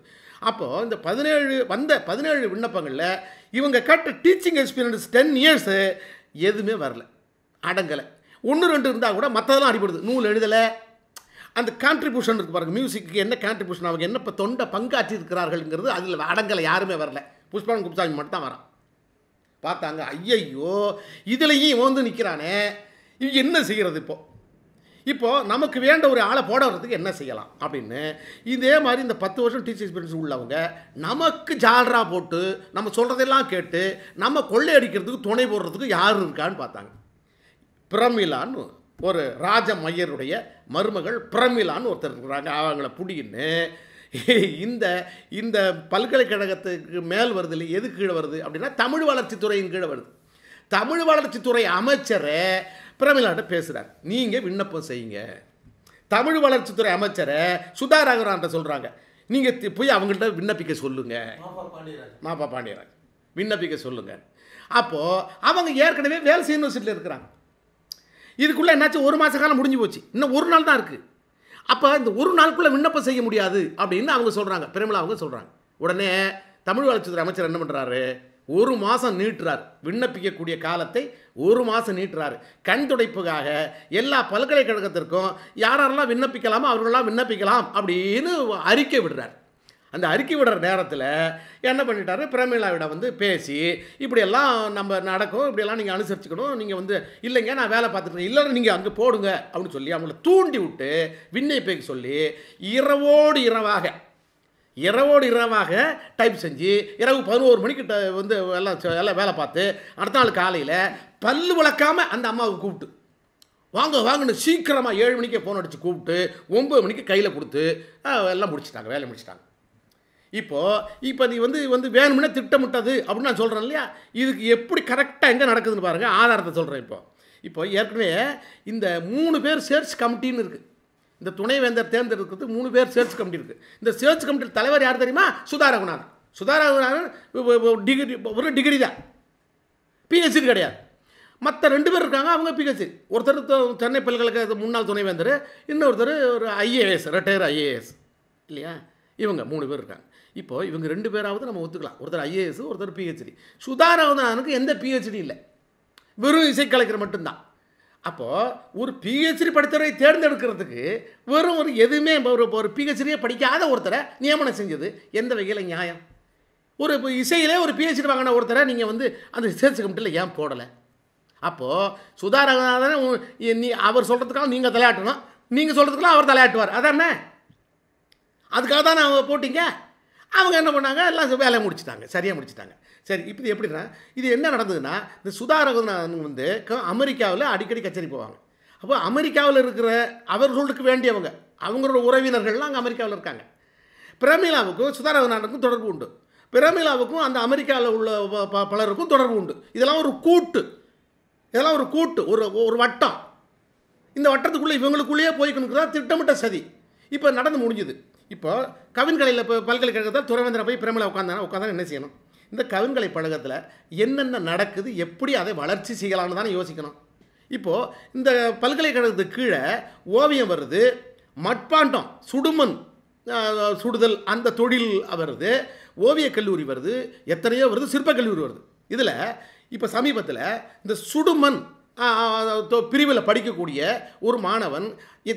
அப்போது இந்த பதினேழு வந்த பதினேழு விண்ணப்பங்களில் இவங்க கேட்ட டீச்சிங் எக்ஸ்பீரியன்ஸ் டென் இயர்ஸு எதுவுமே வரல அடங்கலை ஒன்று ரெண்டு இருந்தால் கூட மற்றதெல்லாம் அடிபடுது நூல் எழுதலை அந்த கான்ட்ரிபியூஷன் இருக்குது பாருங்கள் மியூசிக்கு என்ன கான்ட்ரிபியூஷன் அவங்க என்ன இப்போ தொண்டை பங்காற்றி இருக்கிறார்கள்ங்கிறது அதில் அடங்கலை யாருமே வரல புஷ்பான் குப்சாமி மட்டும் தான் வரான் பார்த்தாங்க ஐயையோ இதுலேயும் வந்து நிற்கிறானே இவங்க என்ன செய்கிறது இப்போது இப்போது நமக்கு வேண்ட ஒரு ஆளை போட வர்றதுக்கு என்ன செய்யலாம் அப்படின்னு இதே மாதிரி இந்த பத்து வருஷம் டீச்சர் எக்ஸ்பீரியன்ஸ் உள்ளவங்க நமக்கு ஜாலராக போட்டு நம்ம சொல்கிறதெல்லாம் கேட்டு நம்ம கொள்ளை அடிக்கிறதுக்கு துணை போடுறதுக்கு யார் இருக்கான்னு பார்த்தாங்க பிரமிலான்னு ஒரு ராஜ மையருடைய மருமகள் பிரமிலான்னு ஒருத்தர் இருக்கிறாங்க அவங்கள புடின்னு இந்த இந்த பல்கலைக்கழகத்துக்கு மேல் வருது இல்லை எது கீழே வருது அப்படின்னா தமிழ் வளர்ச்சித்துறையின் கீழே வருது தமிழ் வளர்ச்சித்துறை அமைச்சரை பிரமிலாண்ட பேசுகிறார் நீங்கள் விண்ணப்பம் செய்யுங்க தமிழ் வளர்ச்சித்துறை அமைச்சரை சுதா ராகவரான் சொல்கிறாங்க நீங்கள் போய் அவங்கள்ட்ட விண்ணப்பிக்க சொல்லுங்கள் மாப்பா பாண்டியராஜ் விண்ணப்பிக்க சொல்லுங்கள் அப்போது அவங்க ஏற்கனவே வேல்ஸ் யூனிவர்சிட்டியில் இருக்கிறாங்க இதுக்குள்ளே என்னாச்சு ஒரு மாத காலம் முடிஞ்சு போச்சு இன்னும் ஒரு நாள் தான் இருக்குது அப்போ இந்த ஒரு நாளுக்குள்ளே விண்ணப்பம் செய்ய முடியாது அப்படின்னு அவங்க சொல்கிறாங்க பெருமளா அவங்க சொல்கிறாங்க உடனே தமிழ் வளர்ச்சித்துறை அமைச்சர் என்ன பண்ணுறாரு ஒரு மாதம் நீட்டுறார் விண்ணப்பிக்கக்கூடிய காலத்தை ஒரு மாதம் நீட்டுறாரு கண் துடைப்புக்காக எல்லா பல்கலைக்கழகத்திற்கும் யாரெல்லாம் விண்ணப்பிக்கலாமோ அவர்களெல்லாம் விண்ணப்பிக்கலாம் அப்படின்னு அறிக்கை விடுறார் அந்த அறிக்கை விடுற நேரத்தில் என்ன பண்ணிட்டாரு பிரமிளாவிட வந்து பேசி இப்படியெல்லாம் நம்ம நடக்கும் இப்படியெல்லாம் நீங்கள் அனுசரிச்சுக்கணும் நீங்கள் வந்து இல்லைங்க நான் வேலை பார்த்துட்டு இல்லைன்னு நீங்கள் அங்கே போடுங்க அப்படின்னு சொல்லி அவங்கள தூண்டி விட்டு விண்ணை பேக்க சொல்லி இரவோடு இரவாக இரவோடு இரவாக டைப் செஞ்சு இரவு பதினோரு மணிக்கு வந்து எல்லாம் எல்லாம் வேலை பார்த்து அடுத்த நாள் காலையில் பல்லு விளக்காமல் அந்த அம்மாவை கூப்பிட்டு வாங்க வாங்கன்னு சீக்கிரமாக ஏழு மணிக்கே ஃபோன் அடித்து கூப்பிட்டு ஒம்பது மணிக்கு கையில் கொடுத்து எல்லாம் முடிச்சிட்டாங்க வேலை முடிச்சிட்டாங்க இப்போது இப்போ நீ வந்து வந்து வேணும்னா திட்டமிட்டது அப்படின்னு நான் சொல்கிறேன் இல்லையா இதுக்கு எப்படி கரெக்டாக எங்கே நடக்குதுன்னு பாருங்கள் ஆதாரத்தை சொல்கிறேன் இப்போ இப்போ ஏற்கனவே இந்த மூணு பேர் சேர்ச் கமிட்டின்னு இருக்குது இந்த துணைவேந்தர் தேர்ந்தெடுக்கிறது மூணு பேர் சேர்ச் கமிட்டி இருக்குது இந்த சேர்ச் கமிட்டியில் தலைவர் யார் தெரியுமா சுதா ரகுநாதன் சுதா ரகுநாதன் டிகிரி ஒரு டிகிரி தான் பிஹெச்டி கிடையாது மற்ற ரெண்டு பேர் இருக்காங்க அவங்க பிஹெசி ஒருத்தர் சென்னை பல்கலைக்கழக முன்னாள் துணைவேந்தர் இன்னொருத்தர் ஒரு ஐஏஎஸ் ரிட்டையர் ஐஏஎஸ் இல்லையா இவங்க மூணு பேர் இருக்காங்க இப்போ இவங்க ரெண்டு பேராவது நம்ம ஒத்துக்கலாம் ஒருத்தர் ஐஏஎஸ் ஒருத்தர் பிஹெச்டி சுதா எந்த பிஹெச்டி இல்லை வெறும் இசைக்கலைக்கிற மட்டும்தான் அப்போது ஒரு பிஹெச்டி படித்தவரை தேர்ந்தெடுக்கிறதுக்கு வெறும் ஒரு எதுவுமே ஒரு ஒரு பிஹெச்டியே படிக்காத ஒருத்தரை நியமனம் செஞ்சது எந்த வகையில் நியாயம் ஒரு இப்போ இசையிலே ஒரு பிஹெச்டி வாங்கின ஒருத்தரை நீங்கள் வந்து அந்த ரிசர்ச் கமிட்டியில் ஏன் போடலை அப்போது சுதா ரங்கநாதன் நீ அவர் சொல்கிறதுக்காக நீங்கள் தலையாட்டணும் நீங்கள் சொல்கிறதுக்கெல்லாம் அவர் தலையாட்டுவார் அதானே அதுக்காக தான் நான் போட்டிங்க அவங்க என்ன பண்ணாங்க எல்லாம் வேலையை முடிச்சுட்டாங்க சரியாக முடிச்சுட்டாங்க சரி இப்போ இது எப்படின்னா இது என்ன நடந்ததுன்னா இந்த சுதா வந்து அமெரிக்காவில் அடிக்கடி கச்சேரி போவாங்க அப்போ அமெரிக்காவில் இருக்கிற அவர்களுக்கு வேண்டியவங்க அவங்களோட உறவினர்கள்லாம் அங்கே அமெரிக்காவில் இருக்காங்க பிரமிளாவுக்கும் சுதாரகனாருக்கும் தொடர்பு உண்டு பிரமிலாவுக்கும் அந்த அமெரிக்காவில் உள்ள பலருக்கும் தொடர்பு உண்டு இதெல்லாம் ஒரு கூட்டு இதெல்லாம் ஒரு கூட்டு ஒரு ஒரு வட்டம் இந்த வட்டத்துக்குள்ளே இவங்களுக்குள்ளேயே போய்க்கணுங்கிறதா திட்டமிட்ட சதி இப்போ நடந்து முடிஞ்சுது இப்போ கவின்கலையில் இப்போ பல்கலைக்கழகத்தில் துறவேந்திரன் போய் பிரமலை உட்காந்தானா உட்காந்தா என்ன செய்யணும் இந்த கவின்கலை பழகத்தில் என்னென்ன நடக்குது எப்படி அதை வளர்ச்சி செய்யலாம்னு தானே யோசிக்கணும் இப்போது இந்த பல்கலைக்கழகத்துக்கு கீழே ஓவியம் வருது மட்பாண்டம் சுடுமண் சுடுதல் அந்த தொழில் வருது ஓவியக் கல்லூரி வருது எத்தனையோ வருது சிற்பக் கல்லூரி வருது இதில் இப்போ சமீபத்தில் இந்த சுடுமண் பிரிவில் படிக்கக்கூடிய ஒரு மாணவன்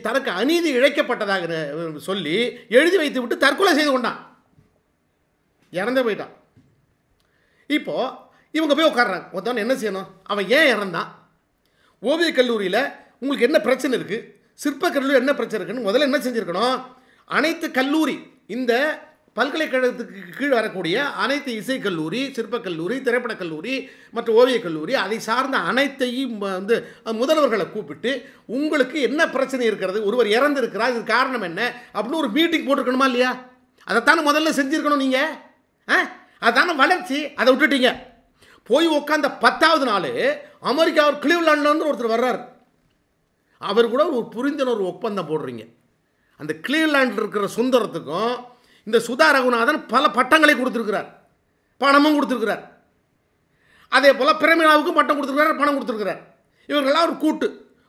தனக்கு அநீதி இழைக்கப்பட்டதாக சொல்லி எழுதி வைத்து விட்டு தற்கொலை செய்து கொண்டான் இறந்து போயிட்டான் இப்போ இவங்க போய் உட்காடுறாங்க ஒருத்தவன் என்ன செய்யணும் அவன் ஏன் இறந்தான் ஓவியக் கல்லூரியில் உங்களுக்கு என்ன பிரச்சனை இருக்குது சிற்பக் கல்லூரி என்ன பிரச்சனை இருக்குன்னு முதல்ல என்ன செஞ்சுருக்கணும் அனைத்து கல்லூரி இந்த பல்கலைக்கழகத்துக்கு கீழ் வரக்கூடிய அனைத்து இசைக்கல்லூரி சிற்பக்கல்லூரி திரைப்படக் கல்லூரி மற்ற ஓவியக் கல்லூரி அதை சார்ந்த அனைத்தையும் வந்து முதல்வர்களை கூப்பிட்டு உங்களுக்கு என்ன பிரச்சனை இருக்கிறது ஒருவர் இறந்துருக்கிறார் இது காரணம் என்ன அப்படின்னு ஒரு மீட்டிங் போட்டிருக்கணுமா இல்லையா அதைத்தானே முதல்ல செஞ்சுருக்கணும் நீங்கள் ஆ அதுதானே வளர்ச்சி அதை விட்டுட்டீங்க போய் உட்காந்த பத்தாவது நாள் அமெரிக்கா கிளீவ்லாண்ட்லேருந்து ஒருத்தர் வர்றார் அவர் கூட ஒரு புரிந்துணர்வு ஒப்பந்தம் போடுறீங்க அந்த கிளீவ்லாண்டில் இருக்கிற சுந்தரத்துக்கும் இந்த சுதா ரகுநாதன் பல பட்டங்களை கொடுத்துருக்கிறார் பணமும் கொடுத்துருக்கிறார் அதே போல் பிரமிழாவுக்கும் பட்டம் கொடுத்துருக்கிறார் பணம் கொடுத்துருக்கிறார் இவர்களெல்லாம் ஒரு கூட்டு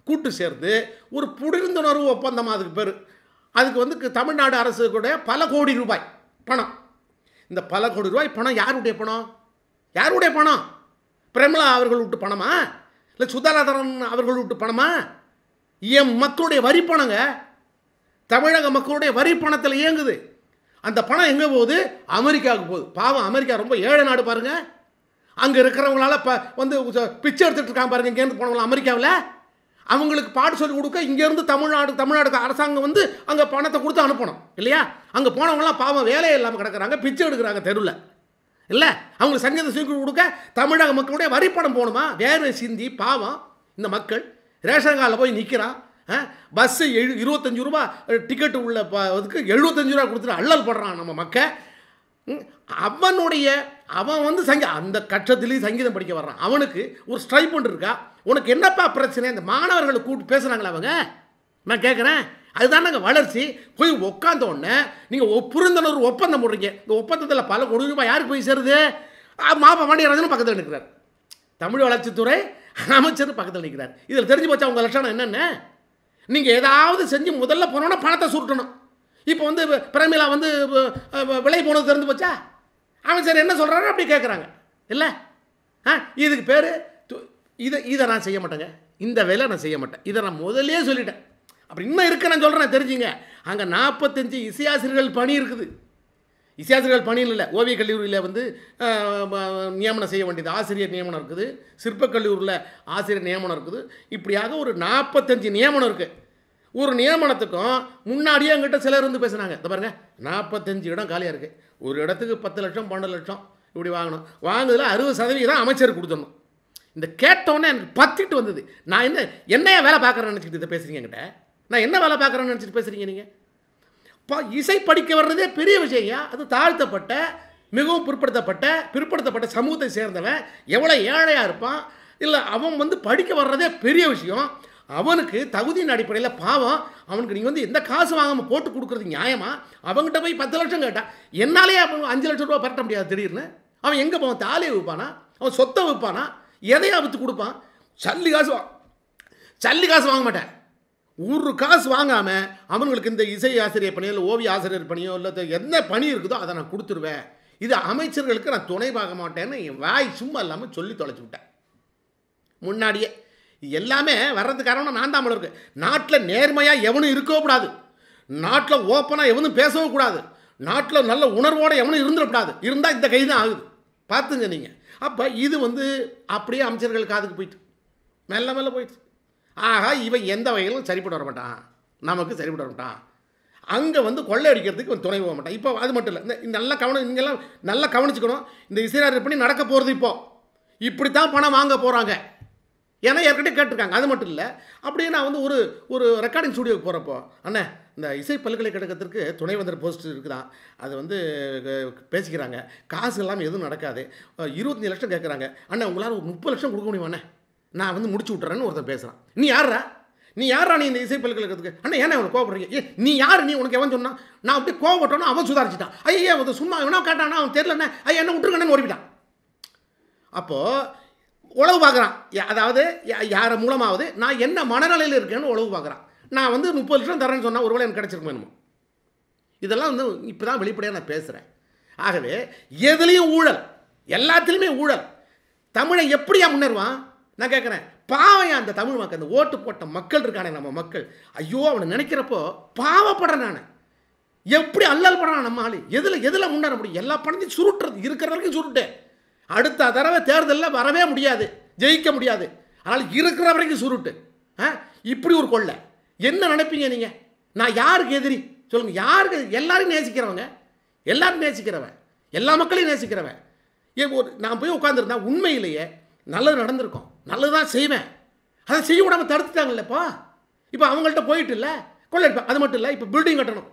கூட்டு சேர்ந்து ஒரு புரிந்துணர்வு ஒப்பந்தம் அதுக்கு பேர் அதுக்கு வந்து தமிழ்நாடு கூட பல கோடி ரூபாய் பணம் இந்த பல கோடி ரூபாய் பணம் யாருடைய பணம் யாருடைய பணம் பிரமிளா அவர்கள் விட்டு பணமா இல்லை சுதாரதரன் அவர்கள் விட்டு பணமா என் மக்களுடைய வரி பணங்க தமிழக மக்களுடைய வரி பணத்தில் இயங்குது அந்த பணம் எங்கே போகுது அமெரிக்காவுக்கு போகுது பாவம் அமெரிக்கா ரொம்ப ஏழை நாடு பாருங்க அங்கே இருக்கிறவங்களால ப வந்து பிச்சை எடுத்துகிட்டு இருக்காங்க பாருங்க இங்கேருந்து போனவங்களா அமெரிக்காவில் அவங்களுக்கு பாட்டு சொல்லிக் கொடுக்க இங்கேருந்து தமிழ்நாடு தமிழ்நாடு அரசாங்கம் வந்து அங்கே பணத்தை கொடுத்து அனுப்பணும் இல்லையா அங்கே போனவங்களாம் பாவம் வேலையே இல்லாமல் கிடக்கிறாங்க பிச்சை எடுக்கிறாங்க தெருவில் இல்லை அவங்களுக்கு சங்கீத சொல்லிக் கொடுக்க தமிழக மக்களுடைய வரிப்பணம் போகணுமா வேறு சிந்தி பாவம் இந்த மக்கள் ரேஷன் கார்டில் போய் நிற்கிறான் பஸ்ஸு எழு இருபத்தஞ்சி ரூபா டிக்கெட்டு உள்ள அதுக்கு எழுபத்தஞ்சு ரூபா கொடுத்துட்டு அள்ளல் படுறான் நம்ம மக்கள் அவனுடைய அவன் வந்து சங்க அந்த கட்சத்துலேயும் சங்கீதம் படிக்க வர்றான் அவனுக்கு ஒரு ஸ்ட்ரைப் ஒன்று இருக்கா உனக்கு என்னப்பா பிரச்சனை இந்த மாணவர்களை கூப்பிட்டு பேசுகிறாங்களா அவங்க நான் கேட்குறேன் நாங்கள் வளர்ச்சி போய் உட்காந்த உடனே நீங்கள் புரிந்தனர் ஒப்பந்தம் போடுறீங்க இந்த ஒப்பந்தத்தில் பல கொடுக்க ரூபாய் யாருக்கு போய் சேருது மாப்பா பாண்டியராஜன் பக்கத்தில் நிற்கிறார் தமிழ் வளர்ச்சித்துறை அமைச்சர் பக்கத்தில் நிற்கிறார் இதில் தெரிஞ்சு போச்சா உங்கள் லட்சணம் என்னென்ன நீங்கள் ஏதாவது செஞ்சு முதல்ல போனோன்னா பணத்தை சுருட்டணும் இப்போ வந்து பிரமிளா வந்து விலை போனது திறந்து போச்சா அவன் சார் என்ன சொல்கிறாரு அப்படி கேட்குறாங்க இல்லை ஆ இதுக்கு பேர் இதை இதை நான் செய்ய மாட்டேங்க இந்த வேலை நான் செய்ய மாட்டேன் இதை நான் முதலே சொல்லிட்டேன் அப்படி இன்னும் இருக்க நான் சொல்கிறேன் தெரிஞ்சுங்க அங்கே நாற்பத்தஞ்சு இசையாசிரியர்கள் பணி இருக்குது இசியாசிரியர்கள் பணியில் இல்லை ஓவியக் கல்லூரியில் வந்து நியமனம் செய்ய வேண்டியது ஆசிரியர் நியமனம் இருக்குது சிற்பக் கல்லூரியில் ஆசிரியர் நியமனம் இருக்குது இப்படியாக ஒரு நாற்பத்தஞ்சு நியமனம் இருக்குது ஒரு நியமனத்துக்கும் முன்னாடியே எங்கிட்ட சிலர் இருந்து பேசுனாங்க இந்த பாருங்கள் நாற்பத்தஞ்சு இடம் காலியாக இருக்குது ஒரு இடத்துக்கு பத்து லட்சம் பன்னெண்டு லட்சம் இப்படி வாங்கணும் வாங்குதில் அறுபது சதவீதம் அமைச்சர் கொடுத்துடணும் இந்த கேட்டோன்னே எனக்கு பத்திட்டு வந்தது நான் என்ன என்னையா வேலை பார்க்குறேன்னு நினச்சிக்கிட்டு இதை பேசுகிறீங்க என்கிட்ட நான் என்ன வேலை பார்க்குறேன்னு நினச்சிட்டு பேசுகிறீங்க நீங்கள் இப்போ இசை படிக்க வர்றதே பெரிய விஷயம் அது தாழ்த்தப்பட்ட மிகவும் பிற்படுத்தப்பட்ட பிற்படுத்தப்பட்ட சமூகத்தை சேர்ந்தவன் எவ்வளோ ஏழையாக இருப்பான் இல்லை அவன் வந்து படிக்க வர்றதே பெரிய விஷயம் அவனுக்கு தகுதியின் அடிப்படையில் பாவம் அவனுக்கு நீங்கள் வந்து எந்த காசு வாங்காமல் போட்டு கொடுக்குறது நியாயமா அவங்ககிட்ட போய் பத்து லட்சம் கேட்டான் என்னாலே அவன் அஞ்சு லட்சம் ரூபா பரட்ட முடியாது திடீர்னு அவன் எங்கே போவான் தாலியை விற்பானா அவன் சொத்தை விற்பானா எதையாக விற்று கொடுப்பான் சல்லி காசு சல்லி காசு வாங்க மாட்டேன் ஒரு காசு வாங்காமல் அவங்களுக்கு இந்த இசை ஆசிரியர் பணியோ இல்லை ஓவிய ஆசிரியர் பணியோ இல்லை என்ன பணி இருக்குதோ அதை நான் கொடுத்துருவேன் இது அமைச்சர்களுக்கு நான் துணை பார்க்க மாட்டேன்னு என் வாய் சும்மா இல்லாமல் சொல்லி தொலைச்சி விட்டேன் முன்னாடியே எல்லாமே வர்றது காரணம் நான் தான் இருக்கு நாட்டில் நேர்மையாக எவனும் இருக்கவே கூடாது நாட்டில் ஓப்பனாக எவனும் பேசவும் கூடாது நாட்டில் நல்ல உணர்வோடு எவனும் இருந்துடக்கூடாது இருந்தால் இந்த கை தான் ஆகுது பார்த்துங்க நீங்கள் அப்போ இது வந்து அப்படியே அமைச்சர்கள் காதுக்கு போயிட்டு மெல்ல மெல்ல போயிடுச்சு ஆகா இவன் எந்த வகையிலும் சரிப்பட்டு வர மாட்டான் நமக்கு சரிப்பட்டு வரமாட்டான் அங்கே வந்து கொள்ளை அடிக்கிறதுக்கு துணை போக மாட்டான் இப்போ அது மட்டும் இல்லை இந்த நல்லா கவனம் இங்கெல்லாம் நல்லா கவனிச்சுக்கணும் இந்த இசையார் பண்ணி நடக்க போகிறது இப்போ இப்படி தான் பணம் வாங்க போகிறாங்க ஏன்னா ஏற்கனவே கேட்டிருக்காங்க அது மட்டும் இல்லை அப்படியே நான் வந்து ஒரு ஒரு ரெக்கார்டிங் ஸ்டூடியோவுக்கு போகிறப்போ அண்ணே இந்த இசை பல்கலைக்கழகத்திற்கு துணை வந்தர் போஸ்ட் இருக்குதான் அது வந்து பேசிக்கிறாங்க காசு இல்லாமல் எதுவும் நடக்காது இருபத்தஞ்சி லட்சம் கேட்குறாங்க அண்ணன் உங்களால் ஒரு முப்பது லட்சம் கொடுக்க முடியுமாண்ணே நான் வந்து முடிச்சு விட்டுறேன்னு ஒருத்தன் பேசுகிறான் நீ யாரா நீ யாரா நீ இந்த இசை பல்கலைக்கிறதுக்கு அண்ணா ஏன்னா அவனுக்கு கோவப்படுறீங்க ஏ நீ யார் நீ உனக்கு எவன் சொன்னா நான் அப்படியே கோவப்பட்டோன்னு அவன் சுதாரிச்சிட்டான் ஐயா அவன் சும்மா எவனோ கேட்டானா அவன் தெரிலண்ணே ஐயா என்ன விட்டுருங்கன்னு ஓடிவிட்டான் அப்போது உழவு பார்க்குறான் அதாவது யார் மூலமாவது நான் என்ன மனநிலையில் இருக்கேன்னு உழவு பார்க்குறான் நான் வந்து முப்பது லட்சம் தரேன்னு சொன்னால் ஒருவேளை எனக்கு கிடச்சிருக்கும் என்னமோ இதெல்லாம் வந்து இப்போ தான் வெளிப்படையாக நான் பேசுகிறேன் ஆகவே எதுலேயும் ஊழல் எல்லாத்துலேயுமே ஊழல் தமிழை எப்படியா முன்னேறுவான் நான் கேட்குறேன் பாவையா அந்த தமிழ் மக்கள் அந்த ஓட்டு போட்ட மக்கள் இருக்கானே நம்ம மக்கள் ஐயோ அவனை நினைக்கிறப்போ பாவப்படுறேன் நான் எப்படி அல்லல் படுறான் நம்ம ஆளு எதில் எதில் முன்னேற முடியும் எல்லா பணத்தையும் சுருட்டுறது இருக்கிற வரைக்கும் சுருட்டு அடுத்த தடவை தேர்தலில் வரவே முடியாது ஜெயிக்க முடியாது அதனால் இருக்கிற வரைக்கும் சுருட்டு ஆ இப்படி ஒரு கொள்ளை என்ன நினைப்பீங்க நீங்கள் நான் யாருக்கு எதிரி சொல்லுங்கள் யாருக்கு எல்லாரையும் நேசிக்கிறவங்க எல்லாரும் நேசிக்கிறவன் எல்லா மக்களையும் நேசிக்கிறவன் ஏன் ஒரு நான் போய் உட்காந்துருந்தேன் உண்மையிலேயே நல்லது நடந்திருக்கும் நல்லது தான் செய்வேன் அதை செய்ய விடாமல் தடுத்துட்டாங்கல்லப்பா இப்போ அவங்கள்ட்ட போயிட்டு இல்லை இருப்பேன் அது மட்டும் இல்லை இப்போ பில்டிங் கட்டணும்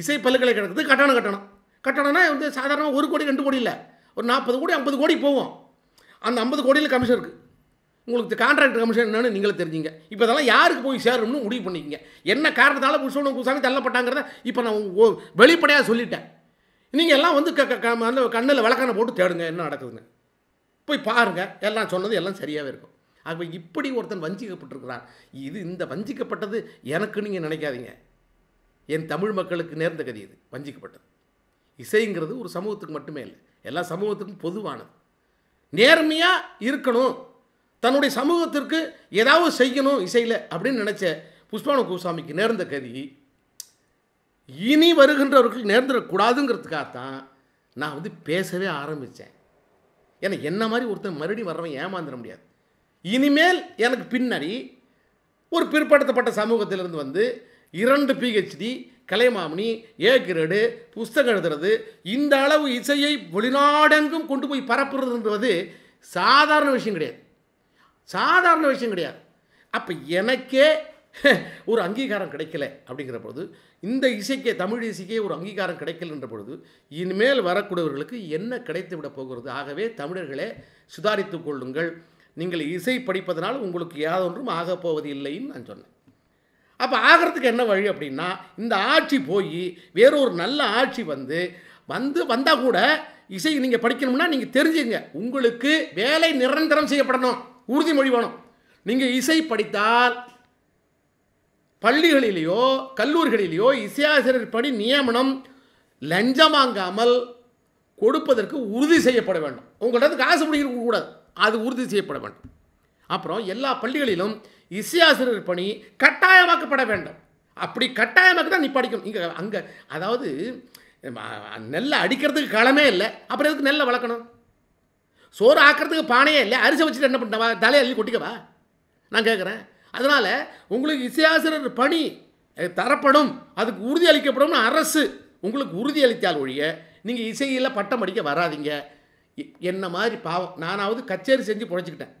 இசை பல்கலைக்கழகத்துக்கு கட்டணம் கட்டணும் கட்டணம்னா வந்து சாதாரணமாக ஒரு கோடி ரெண்டு கோடி இல்லை ஒரு நாற்பது கோடி ஐம்பது கோடி போவோம் அந்த ஐம்பது கோடியில் கமிஷன் இருக்குது உங்களுக்கு கான்ட்ராக்ட் கமிஷன் என்னன்னு நீங்களே தெரிஞ்சுங்க இப்போ இதெல்லாம் யாருக்கு போய் சேரணும்னு முடிவு பண்ணிக்கிங்க என்ன காரணத்தால் புஷோனும் குசாமி தள்ளப்பட்டாங்கிறத இப்போ நான் வெளிப்படையாக சொல்லிட்டேன் நீங்கள் எல்லாம் வந்து க அந்த கண்ணில் விளக்கான போட்டு தேடுங்க என்ன நடக்குதுன்னு போய் பாருங்கள் எல்லாம் சொன்னது எல்லாம் சரியாகவே இருக்கும் ஆகவே இப்படி ஒருத்தன் வஞ்சிக்கப்பட்டிருக்கிறான் இது இந்த வஞ்சிக்கப்பட்டது எனக்கு நீங்கள் நினைக்காதீங்க என் தமிழ் மக்களுக்கு நேர்ந்த கதி இது வஞ்சிக்கப்பட்டது இசைங்கிறது ஒரு சமூகத்துக்கு மட்டுமே இல்லை எல்லா சமூகத்துக்கும் பொதுவானது நேர்மையாக இருக்கணும் தன்னுடைய சமூகத்திற்கு ஏதாவது செய்யணும் இசையில் அப்படின்னு நினச்ச புஷ்பானு கோசாமிக்கு நேர்ந்த கதி இனி வருகின்றவர்கள் நேர்ந்துடக்கூடாதுங்கிறதுக்காகத்தான் நான் வந்து பேசவே ஆரம்பித்தேன் ஏன்னா என்ன மாதிரி ஒருத்தர் மறுபடியும் வர்றவன் ஏமாந்துட முடியாது இனிமேல் எனக்கு பின்னாடி ஒரு பிற்படுத்தப்பட்ட சமூகத்திலிருந்து வந்து இரண்டு பிஹெச்டி கலைமாமணி ஏ கிரேடு புஸ்தகம் எழுதுறது இந்த அளவு இசையை வெளிநாடெங்கும் கொண்டு போய் பரப்புறதுன்றது சாதாரண விஷயம் கிடையாது சாதாரண விஷயம் கிடையாது அப்போ எனக்கே <laughs> ஒரு அங்கீகாரம் கிடைக்கல அப்படிங்கிற பொழுது இந்த இசைக்கே தமிழ் இசைக்கே ஒரு அங்கீகாரம் கிடைக்கலன்ற பொழுது இனிமேல் வரக்கூடியவர்களுக்கு என்ன கிடைத்து விட போகிறது ஆகவே தமிழர்களே சுதாரித்து கொள்ளுங்கள் நீங்கள் இசை படிப்பதனால் உங்களுக்கு யாதொன்றும் ஆகப்போவது இல்லைன்னு நான் சொன்னேன் அப்போ ஆகிறதுக்கு என்ன வழி அப்படின்னா இந்த ஆட்சி போய் வேறொரு நல்ல ஆட்சி வந்து வந்து வந்தால் கூட இசை நீங்கள் படிக்கணும்னா நீங்கள் தெரிஞ்சுங்க உங்களுக்கு வேலை நிரந்தரம் செய்யப்படணும் உறுதிமொழி வேணும் நீங்கள் இசை படித்தால் பள்ளிகளிலேயோ கல்லூரிகளிலேயோ இசையாசிரியர் பணி நியமனம் லஞ்சம் வாங்காமல் கொடுப்பதற்கு உறுதி செய்யப்பட வேண்டும் உங்கள்கிட்ட காசு பிடிக்க கூடாது அது உறுதி செய்யப்பட வேண்டும் அப்புறம் எல்லா பள்ளிகளிலும் இசையாசிரியர் பணி கட்டாயமாக்கப்பட வேண்டும் அப்படி கட்டாயமாக்க தான் நீ படிக்கணும் இங்கே அங்கே அதாவது நெல்லை அடிக்கிறதுக்கு களமே இல்லை அப்புறம் எதுக்கு நெல்லை வளர்க்கணும் சோறு ஆக்கிறதுக்கு பானையே இல்லை அரிசி வச்சுட்டு என்ன பண்ணவா தலையை அள்ளி கொட்டிக்கவா நான் கேட்குறேன் அதனால் உங்களுக்கு இசையாசிரியர் பணி தரப்படும் அதுக்கு உறுதி அளிக்கப்படும் அரசு உங்களுக்கு உறுதி அளித்தால் ஒழிய நீங்கள் இசையில் பட்டம் படிக்க வராதிங்க என்ன மாதிரி பாவம் நானாவது கச்சேரி செஞ்சு புழைச்சிக்கிட்டேன்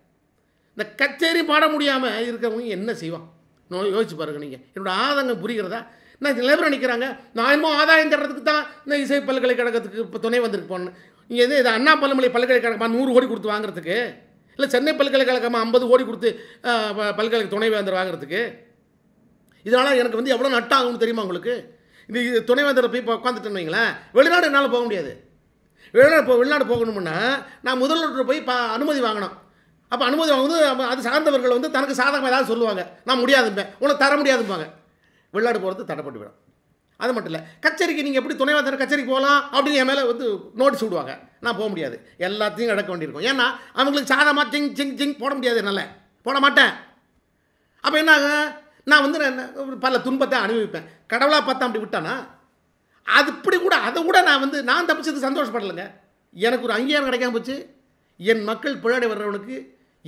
இந்த கச்சேரி பாட முடியாமல் இருக்கிறவங்க என்ன செய்வான் நோய் யோசிச்சு பாருங்க நீங்கள் என்னோடய ஆதங்கம் புரிகிறதா நான் சில பேர் நான் இன்னும் ஆதாயம் தர்றதுக்கு தான் இந்த இசை பல்கலைக்கழகத்துக்கு இப்போ துணை வந்திருக்கு இங்கே இது அண்ணா பல்லமலை பல்கலைக்கழகமாக நூறு கோடி கொடுத்து வாங்குறதுக்கு இல்லை சென்னை பல்கலைக்கழகமாக ஐம்பது கோடி கொடுத்து பல்கலைக்கழக துணைவேந்தர் வாங்குறதுக்கு இதனால் எனக்கு வந்து எவ்வளோ நட்டாகும்னு தெரியுமா உங்களுக்கு இந்த இது துணைவேந்தர் போய் உட்காந்துட்டேன்னு வைங்களேன் வெளிநாடு என்னால் போக முடியாது வெளிநாடு போ வெளிநாடு போகணும்னா நான் முதல்வர்கிட்ட போய் பா அனுமதி வாங்கணும் அப்போ அனுமதி வாங்கும்போது அது சார்ந்தவர்கள் வந்து தனக்கு சாதகமாக ஏதாவது சொல்லுவாங்க நான் முடியாதுப்பேன் உனக்கு தர முடியாதும்பாங்க வெளிநாடு போகிறது தடைப்பட்டு விடும் அது மட்டும் இல்லை கச்சேரிக்கு நீங்கள் எப்படி தர கச்சேரிக்கு போகலாம் அப்படின்னு என் மேலே வந்து நோட்டீஸ் விடுவாங்க நான் போக முடியாது எல்லாத்தையும் கிடக்க வேண்டியிருக்கும் ஏன்னா அவங்களுக்கு சாதமாக ஜிங் சிங் ஜிங் போட முடியாது என்னால் போட மாட்டேன் அப்போ என்ன ஆகும் நான் வந்து நான் பல துன்பத்தை அனுபவிப்பேன் கடவுளாக பார்த்தா அப்படி விட்டானா அது இப்படி கூட அதை கூட நான் வந்து நான் தப்பிச்சது சந்தோஷப்படலைங்க எனக்கு ஒரு அங்கீகாரம் கிடைக்காம போச்சு என் மக்கள் பிழாடி வர்றவனுக்கு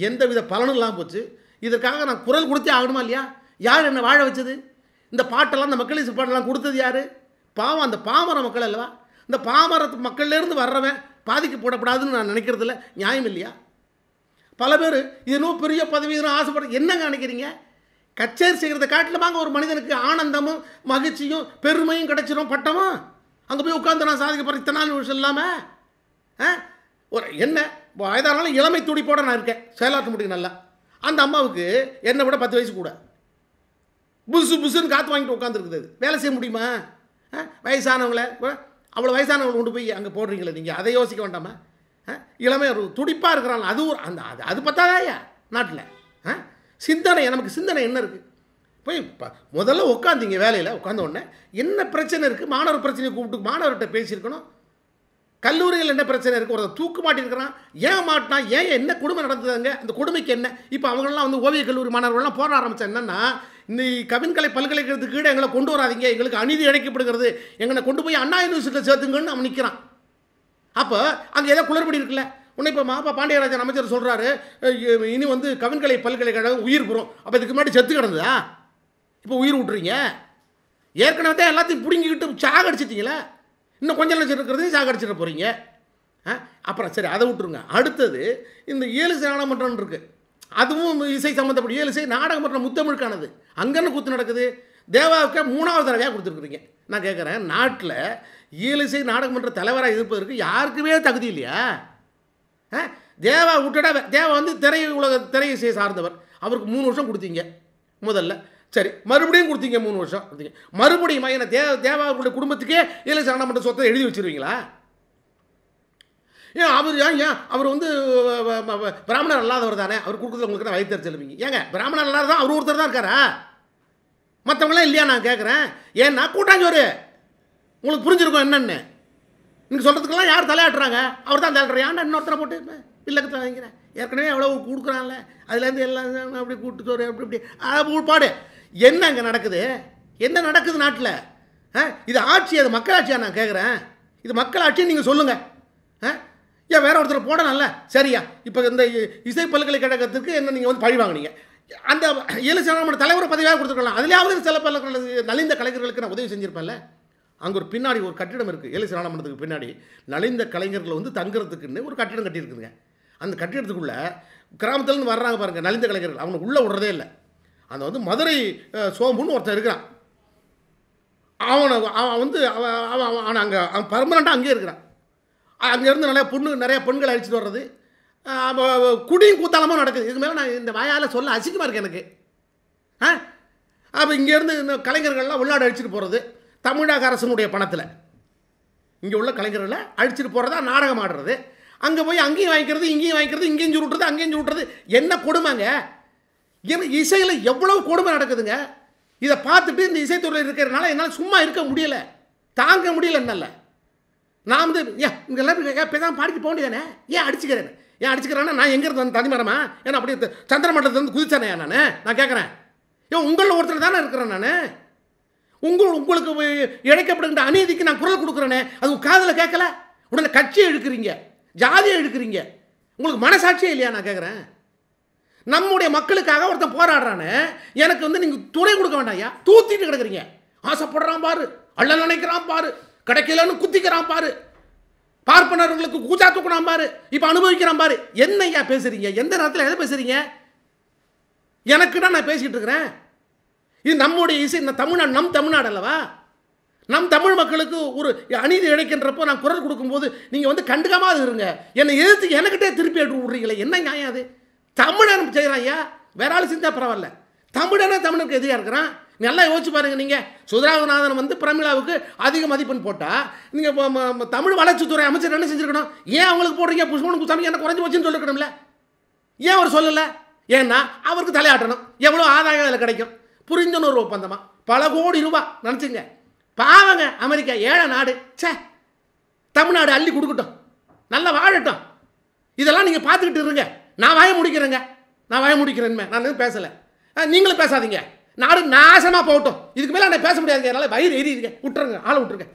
எந்தவித பலனும் இல்லாமல் போச்சு இதற்காக நான் குரல் கொடுத்தே ஆகணுமா இல்லையா யார் என்னை வாழ வச்சது இந்த பாட்டெல்லாம் இந்த மக்கள் பாட்டெல்லாம் கொடுத்தது யார் பாவம் அந்த பாமர மக்கள் அல்லவா இந்த பாமர மக்கள்லேருந்து வர்றவன் போடப்படாதுன்னு நான் நினைக்கிறதில்ல நியாயம் இல்லையா பல பேர் இன்னும் பெரிய பதவி இதனும் ஆசைப்பட என்னங்க நினைக்கிறீங்க கச்சேரி செய்கிறத காட்டில் ஒரு மனிதனுக்கு ஆனந்தமும் மகிழ்ச்சியும் பெருமையும் கிடைச்சிடும் பட்டமும் அங்கே போய் உட்காந்து நான் சாதிக்க போகிறேன் இத்தனை நாள் விஷயம் இல்லாமல் ஒரு என்ன வயதானாலும் இளமை துடிப்போட நான் இருக்கேன் செயலாற்ற முடியும் நல்லா அந்த அம்மாவுக்கு என்னை விட பத்து வயசு கூட புதுசு புதுசுன்னு காற்று வாங்கிட்டு உட்காந்துருக்குது வேலை செய்ய முடியுமா வயசானவங்கள அவ்வளோ வயசானவங்களை கொண்டு போய் அங்கே போடுறீங்களே நீங்கள் அதை யோசிக்க வேண்டாமா ஒரு துடிப்பாக இருக்கிறாங்க அது ஒரு அந்த அது அது பத்தாதாயா நாட்டில் சிந்தனை நமக்கு சிந்தனை என்ன இருக்குது போய் முதல்ல உட்காந்திங்க வேலையில் உட்காந்த உடனே என்ன பிரச்சனை இருக்குது மாணவர் பிரச்சனையை கூப்பிட்டு மாணவர்கிட்ட பேசியிருக்கணும் கல்லூரியில் என்ன பிரச்சனை இருக்குது ஒருத்தர் தூக்கு மாட்டிருக்கிறான் ஏன் மாட்டான் ஏன் என்ன கொடுமை நடந்ததுங்க அந்த கொடுமைக்கு என்ன இப்போ அவங்களெலாம் வந்து ஓவிய கல்லூரி மாணவர்கள்லாம் போட ஆரம்பித்தா என்னென்னா இந்த கவின்கலை பல்கலைக்கழகத்துக்கு கீழே எங்களை கொண்டு வராதிங்க எங்களுக்கு அநீதி இழைக்கப்படுகிறது எங்களை கொண்டு போய் அண்ணா யூனிவர்சிட்டியில் சேர்த்துங்கன்னு அவன் நிற்கிறான் அப்போ அங்கே ஏதோ குளறுபடி இருக்குல்ல உன்னை இப்போ மாப்பா பாண்டியராஜன் அமைச்சர் சொல்கிறாரு இனி வந்து கவின்கலை பல்கலைக்கழகம் உயிர் புறம் அப்போ இதுக்கு முன்னாடி செத்து கிடந்ததா இப்போ உயிர் விட்றீங்க ஏற்கனவே தான் எல்லாத்தையும் பிடுங்கிக்கிட்டு சாகடிச்சிட்டிங்களே இன்னும் கொஞ்சம் லட்சம் இருக்கிறதையும் சாகடிச்சிட போகிறீங்க அப்புறம் சரி அதை விட்டுருங்க அடுத்தது இந்த ஏழு நாடாளுமன்றம் இருக்குது அதுவும் இசை சம்மந்தப்பட்ட இசை நாடகம் மற்றும் முத்தமிழுக்கானது அங்கன்னு கூத்து நடக்குது தேவாவுக்கு மூணாவது தடவையாக கொடுத்துருக்குறீங்க நான் கேட்குறேன் நாட்டில் இசை நாடகமன்ற தலைவராக இருப்பதற்கு யாருக்குமே தகுதி இல்லையா தேவா விட்டுடா தேவா வந்து திரை உலக திரை இசையை சார்ந்தவர் அவருக்கு மூணு வருஷம் கொடுத்தீங்க முதல்ல சரி மறுபடியும் கொடுத்தீங்க மூணு வருஷம் கொடுத்தீங்க மறுபடியும் என்ன தேவ தேவாவுடைய குடும்பத்துக்கே இயலிசை நாடகமன்ற சொத்தை எழுதி வச்சுருவீங்களா ஏன் அவர் ஏன் அவர் வந்து பிராமணர் அல்லாதவர் தானே அவர் கொடுக்குறது உங்களுக்கு தான் வயிற்று செல்வீங்க ஏங்க பிராமணர் அல்லாத தான் அவர் ஒருத்தர் தான் இருக்காரா மற்றவங்களாம் இல்லையா நான் கேட்குறேன் ஏன்னா கூட்டாஞ்சோறு உங்களுக்கு புரிஞ்சிருக்கும் என்னென்னு நீங்கள் சொல்கிறதுக்கெல்லாம் யார் தலையாட்டுறாங்க அவர் தான் தலையாடுற ஏன்னா இன்னொருத்தரை போட்டு பிள்ளைக்கு வாங்கிக்கிறேன் ஏற்கனவே எவ்வளோ கொடுக்குறான்ல அதுலேருந்து எல்லாம் அப்படி கூட்டு சோறு அப்படி இப்படி அதை பாடு என்ன அங்கே நடக்குது என்ன நடக்குது நாட்டில் இது ஆட்சி அது மக்களாட்சியாக நான் கேட்குறேன் இது மக்களாட்சின்னு நீங்கள் சொல்லுங்கள் ஆ ஏன் வேற ஒருத்தர் போடலாம்ல சரியா இப்போ இந்த இசை பல்கலைக்கழகத்துக்கு என்ன நீங்கள் வந்து பழி வாங்கினீங்க அந்த ஏழு சதவீதம் தலைவர் பதவியாக கொடுத்துருக்கலாம் அதுலேயாவது சில பல்கலை நலிந்த கலைஞர்களுக்கு நான் உதவி செஞ்சுருப்பேன்ல அங்கே ஒரு பின்னாடி ஒரு கட்டிடம் இருக்குது ஏழு சரணமன்றத்துக்கு பின்னாடி நலிந்த கலைஞர்கள் வந்து தங்குறதுக்குன்னு ஒரு கட்டிடம் கட்டியிருக்குதுங்க அந்த கட்டிடத்துக்குள்ளே கிராமத்துலேருந்து வர்றாங்க பாருங்கள் நலிந்த கலைஞர்கள் அவங்க உள்ளே விடுறதே இல்லை அந்த வந்து மதுரை சோம்புன்னு ஒருத்தர் இருக்கிறான் அவனை அவன் வந்து அவன் அவன் அங்கே அவன் பர்மனண்ட்டாக அங்கேயே இருக்கிறான் அங்கேருந்து நிறையா பொண்ணு நிறையா பெண்கள் அழிச்சிட்டு வர்றது குடியும் கூத்தாளமாக நடக்குது இதுக்கு மேலே நான் இந்த வாயால் சொல்ல அசிக்கமாக இருக்கேன் எனக்கு ஆ அப்போ இங்கேருந்து இந்த கலைஞர்கள்லாம் உள்நாடு அழிச்சிட்டு போகிறது தமிழக அரசனுடைய பணத்தில் இங்கே உள்ள கலைஞர்களை அழிச்சிட்டு போகிறதா நாடகம் ஆடுறது அங்கே போய் அங்கேயும் வாங்கிக்கிறது இங்கேயும் வாங்கிக்கிறது இங்கேயும் சுருட்டுறது அங்கேயும் சுருட்டுறது என்ன கொடுமைங்க இசையில் எவ்வளோ கொடுமை நடக்குதுங்க இதை பார்த்துட்டு இந்த இசைத்துறையில் இருக்கிறதுனால என்னால் சும்மா இருக்க முடியலை தாங்க முடியல என்னால் நான் வந்து ஏன் இங்கெல்லாம் பேசாமல் பாடிக்கு போக வேண்டியதானே ஏன் அடிச்சுக்கிறேன் ஏன் அடிச்சுக்கிறான்னா நான் எங்கேருந்து வந்து தனிமரமா ஏன்னா அப்படியே சந்திரமண்டலத்துலேருந்து குதிச்சானே நான் நான் கேட்குறேன் ஏன் உங்களில் ஒருத்தர் தானே இருக்கிறேன் நான் உங்கள் உங்களுக்கு இழைக்கப்படுகின்ற அநீதிக்கு நான் குரல் கொடுக்குறேனே அது காதில் கேட்கல உடனே கட்சியை இழுக்கிறீங்க ஜாதியை இழுக்கிறீங்க உங்களுக்கு மனசாட்சியே இல்லையா நான் கேட்குறேன் நம்முடைய மக்களுக்காக ஒருத்தன் போராடுறானே எனக்கு வந்து நீங்கள் துணை கொடுக்க வேண்டாம் ஐயா தூத்திட்டு கிடக்குறீங்க ஆசைப்படுறான் பாரு அல்ல நினைக்கிறான் பாரு கிடைக்கலன்னு குத்திக்கிறான் பாரு பார்ப்பனர்களுக்கு கூச்சா தூக்கணும் பாரு இப்போ அனுபவிக்கிறான் பாரு ஐயா பேசுகிறீங்க எந்த நேரத்தில் எதை பேசுகிறீங்க எனக்கு நான் பேசிட்டு இருக்கிறேன் இது நம்முடைய இசை இந்த தமிழ்நாடு நம் தமிழ்நாடு அல்லவா நம் தமிழ் மக்களுக்கு ஒரு அநீதி இழைக்கின்றப்போ நான் குரல் கொடுக்கும்போது நீங்கள் வந்து கண்டுக்காமல் இருங்க என்னை எதிர்த்து எனக்கிட்டே திருப்பி எடுத்து விட்றீங்களே என்ன நியாயம் அது தமிழன் செய்கிறான் ஐயா வேற ஆள் செஞ்சால் பரவாயில்ல தமிழனா தமிழுக்கு எதிராக இருக்கிறான் நல்லா யோசிச்சு பாருங்கள் நீங்கள் சுதராகநாதன் வந்து பிரமிளாவுக்கு அதிக மதிப்பெண் போட்டால் நீங்கள் தமிழ் வளர்ச்சித்துறை அமைச்சர் என்ன செஞ்சுருக்கணும் ஏன் அவங்களுக்கு போடுறீங்க புஷ்பனுக்கு குசாமி என்ன குறைஞ்சி போச்சுன்னு சொல்லிருக்கணும்ல ஏன் அவர் சொல்லலை ஏன்னா அவருக்கு தலையாட்டணும் எவ்வளோ ஆதாயம் அதில் கிடைக்கும் ஒரு ஒப்பந்தமாக பல கோடி ரூபா நினச்சிங்க பாவங்க அமெரிக்கா ஏழை நாடு சே தமிழ்நாடு அள்ளி கொடுக்கட்டும் நல்லா வாழட்டும் இதெல்லாம் நீங்கள் பார்த்துக்கிட்டு இருங்க நான் வாய முடிக்கிறேங்க நான் வாய முடிக்கிறேன்மே நான் பேசலை நீங்களும் பேசாதீங்க நாடு நாசமாக போகட்டும் இதுக்கு மேலே நான் பேச முடியாது என்னால் வயிறு எரியுதுங்க விட்டுருங்க ஆளை விட்டுருங்க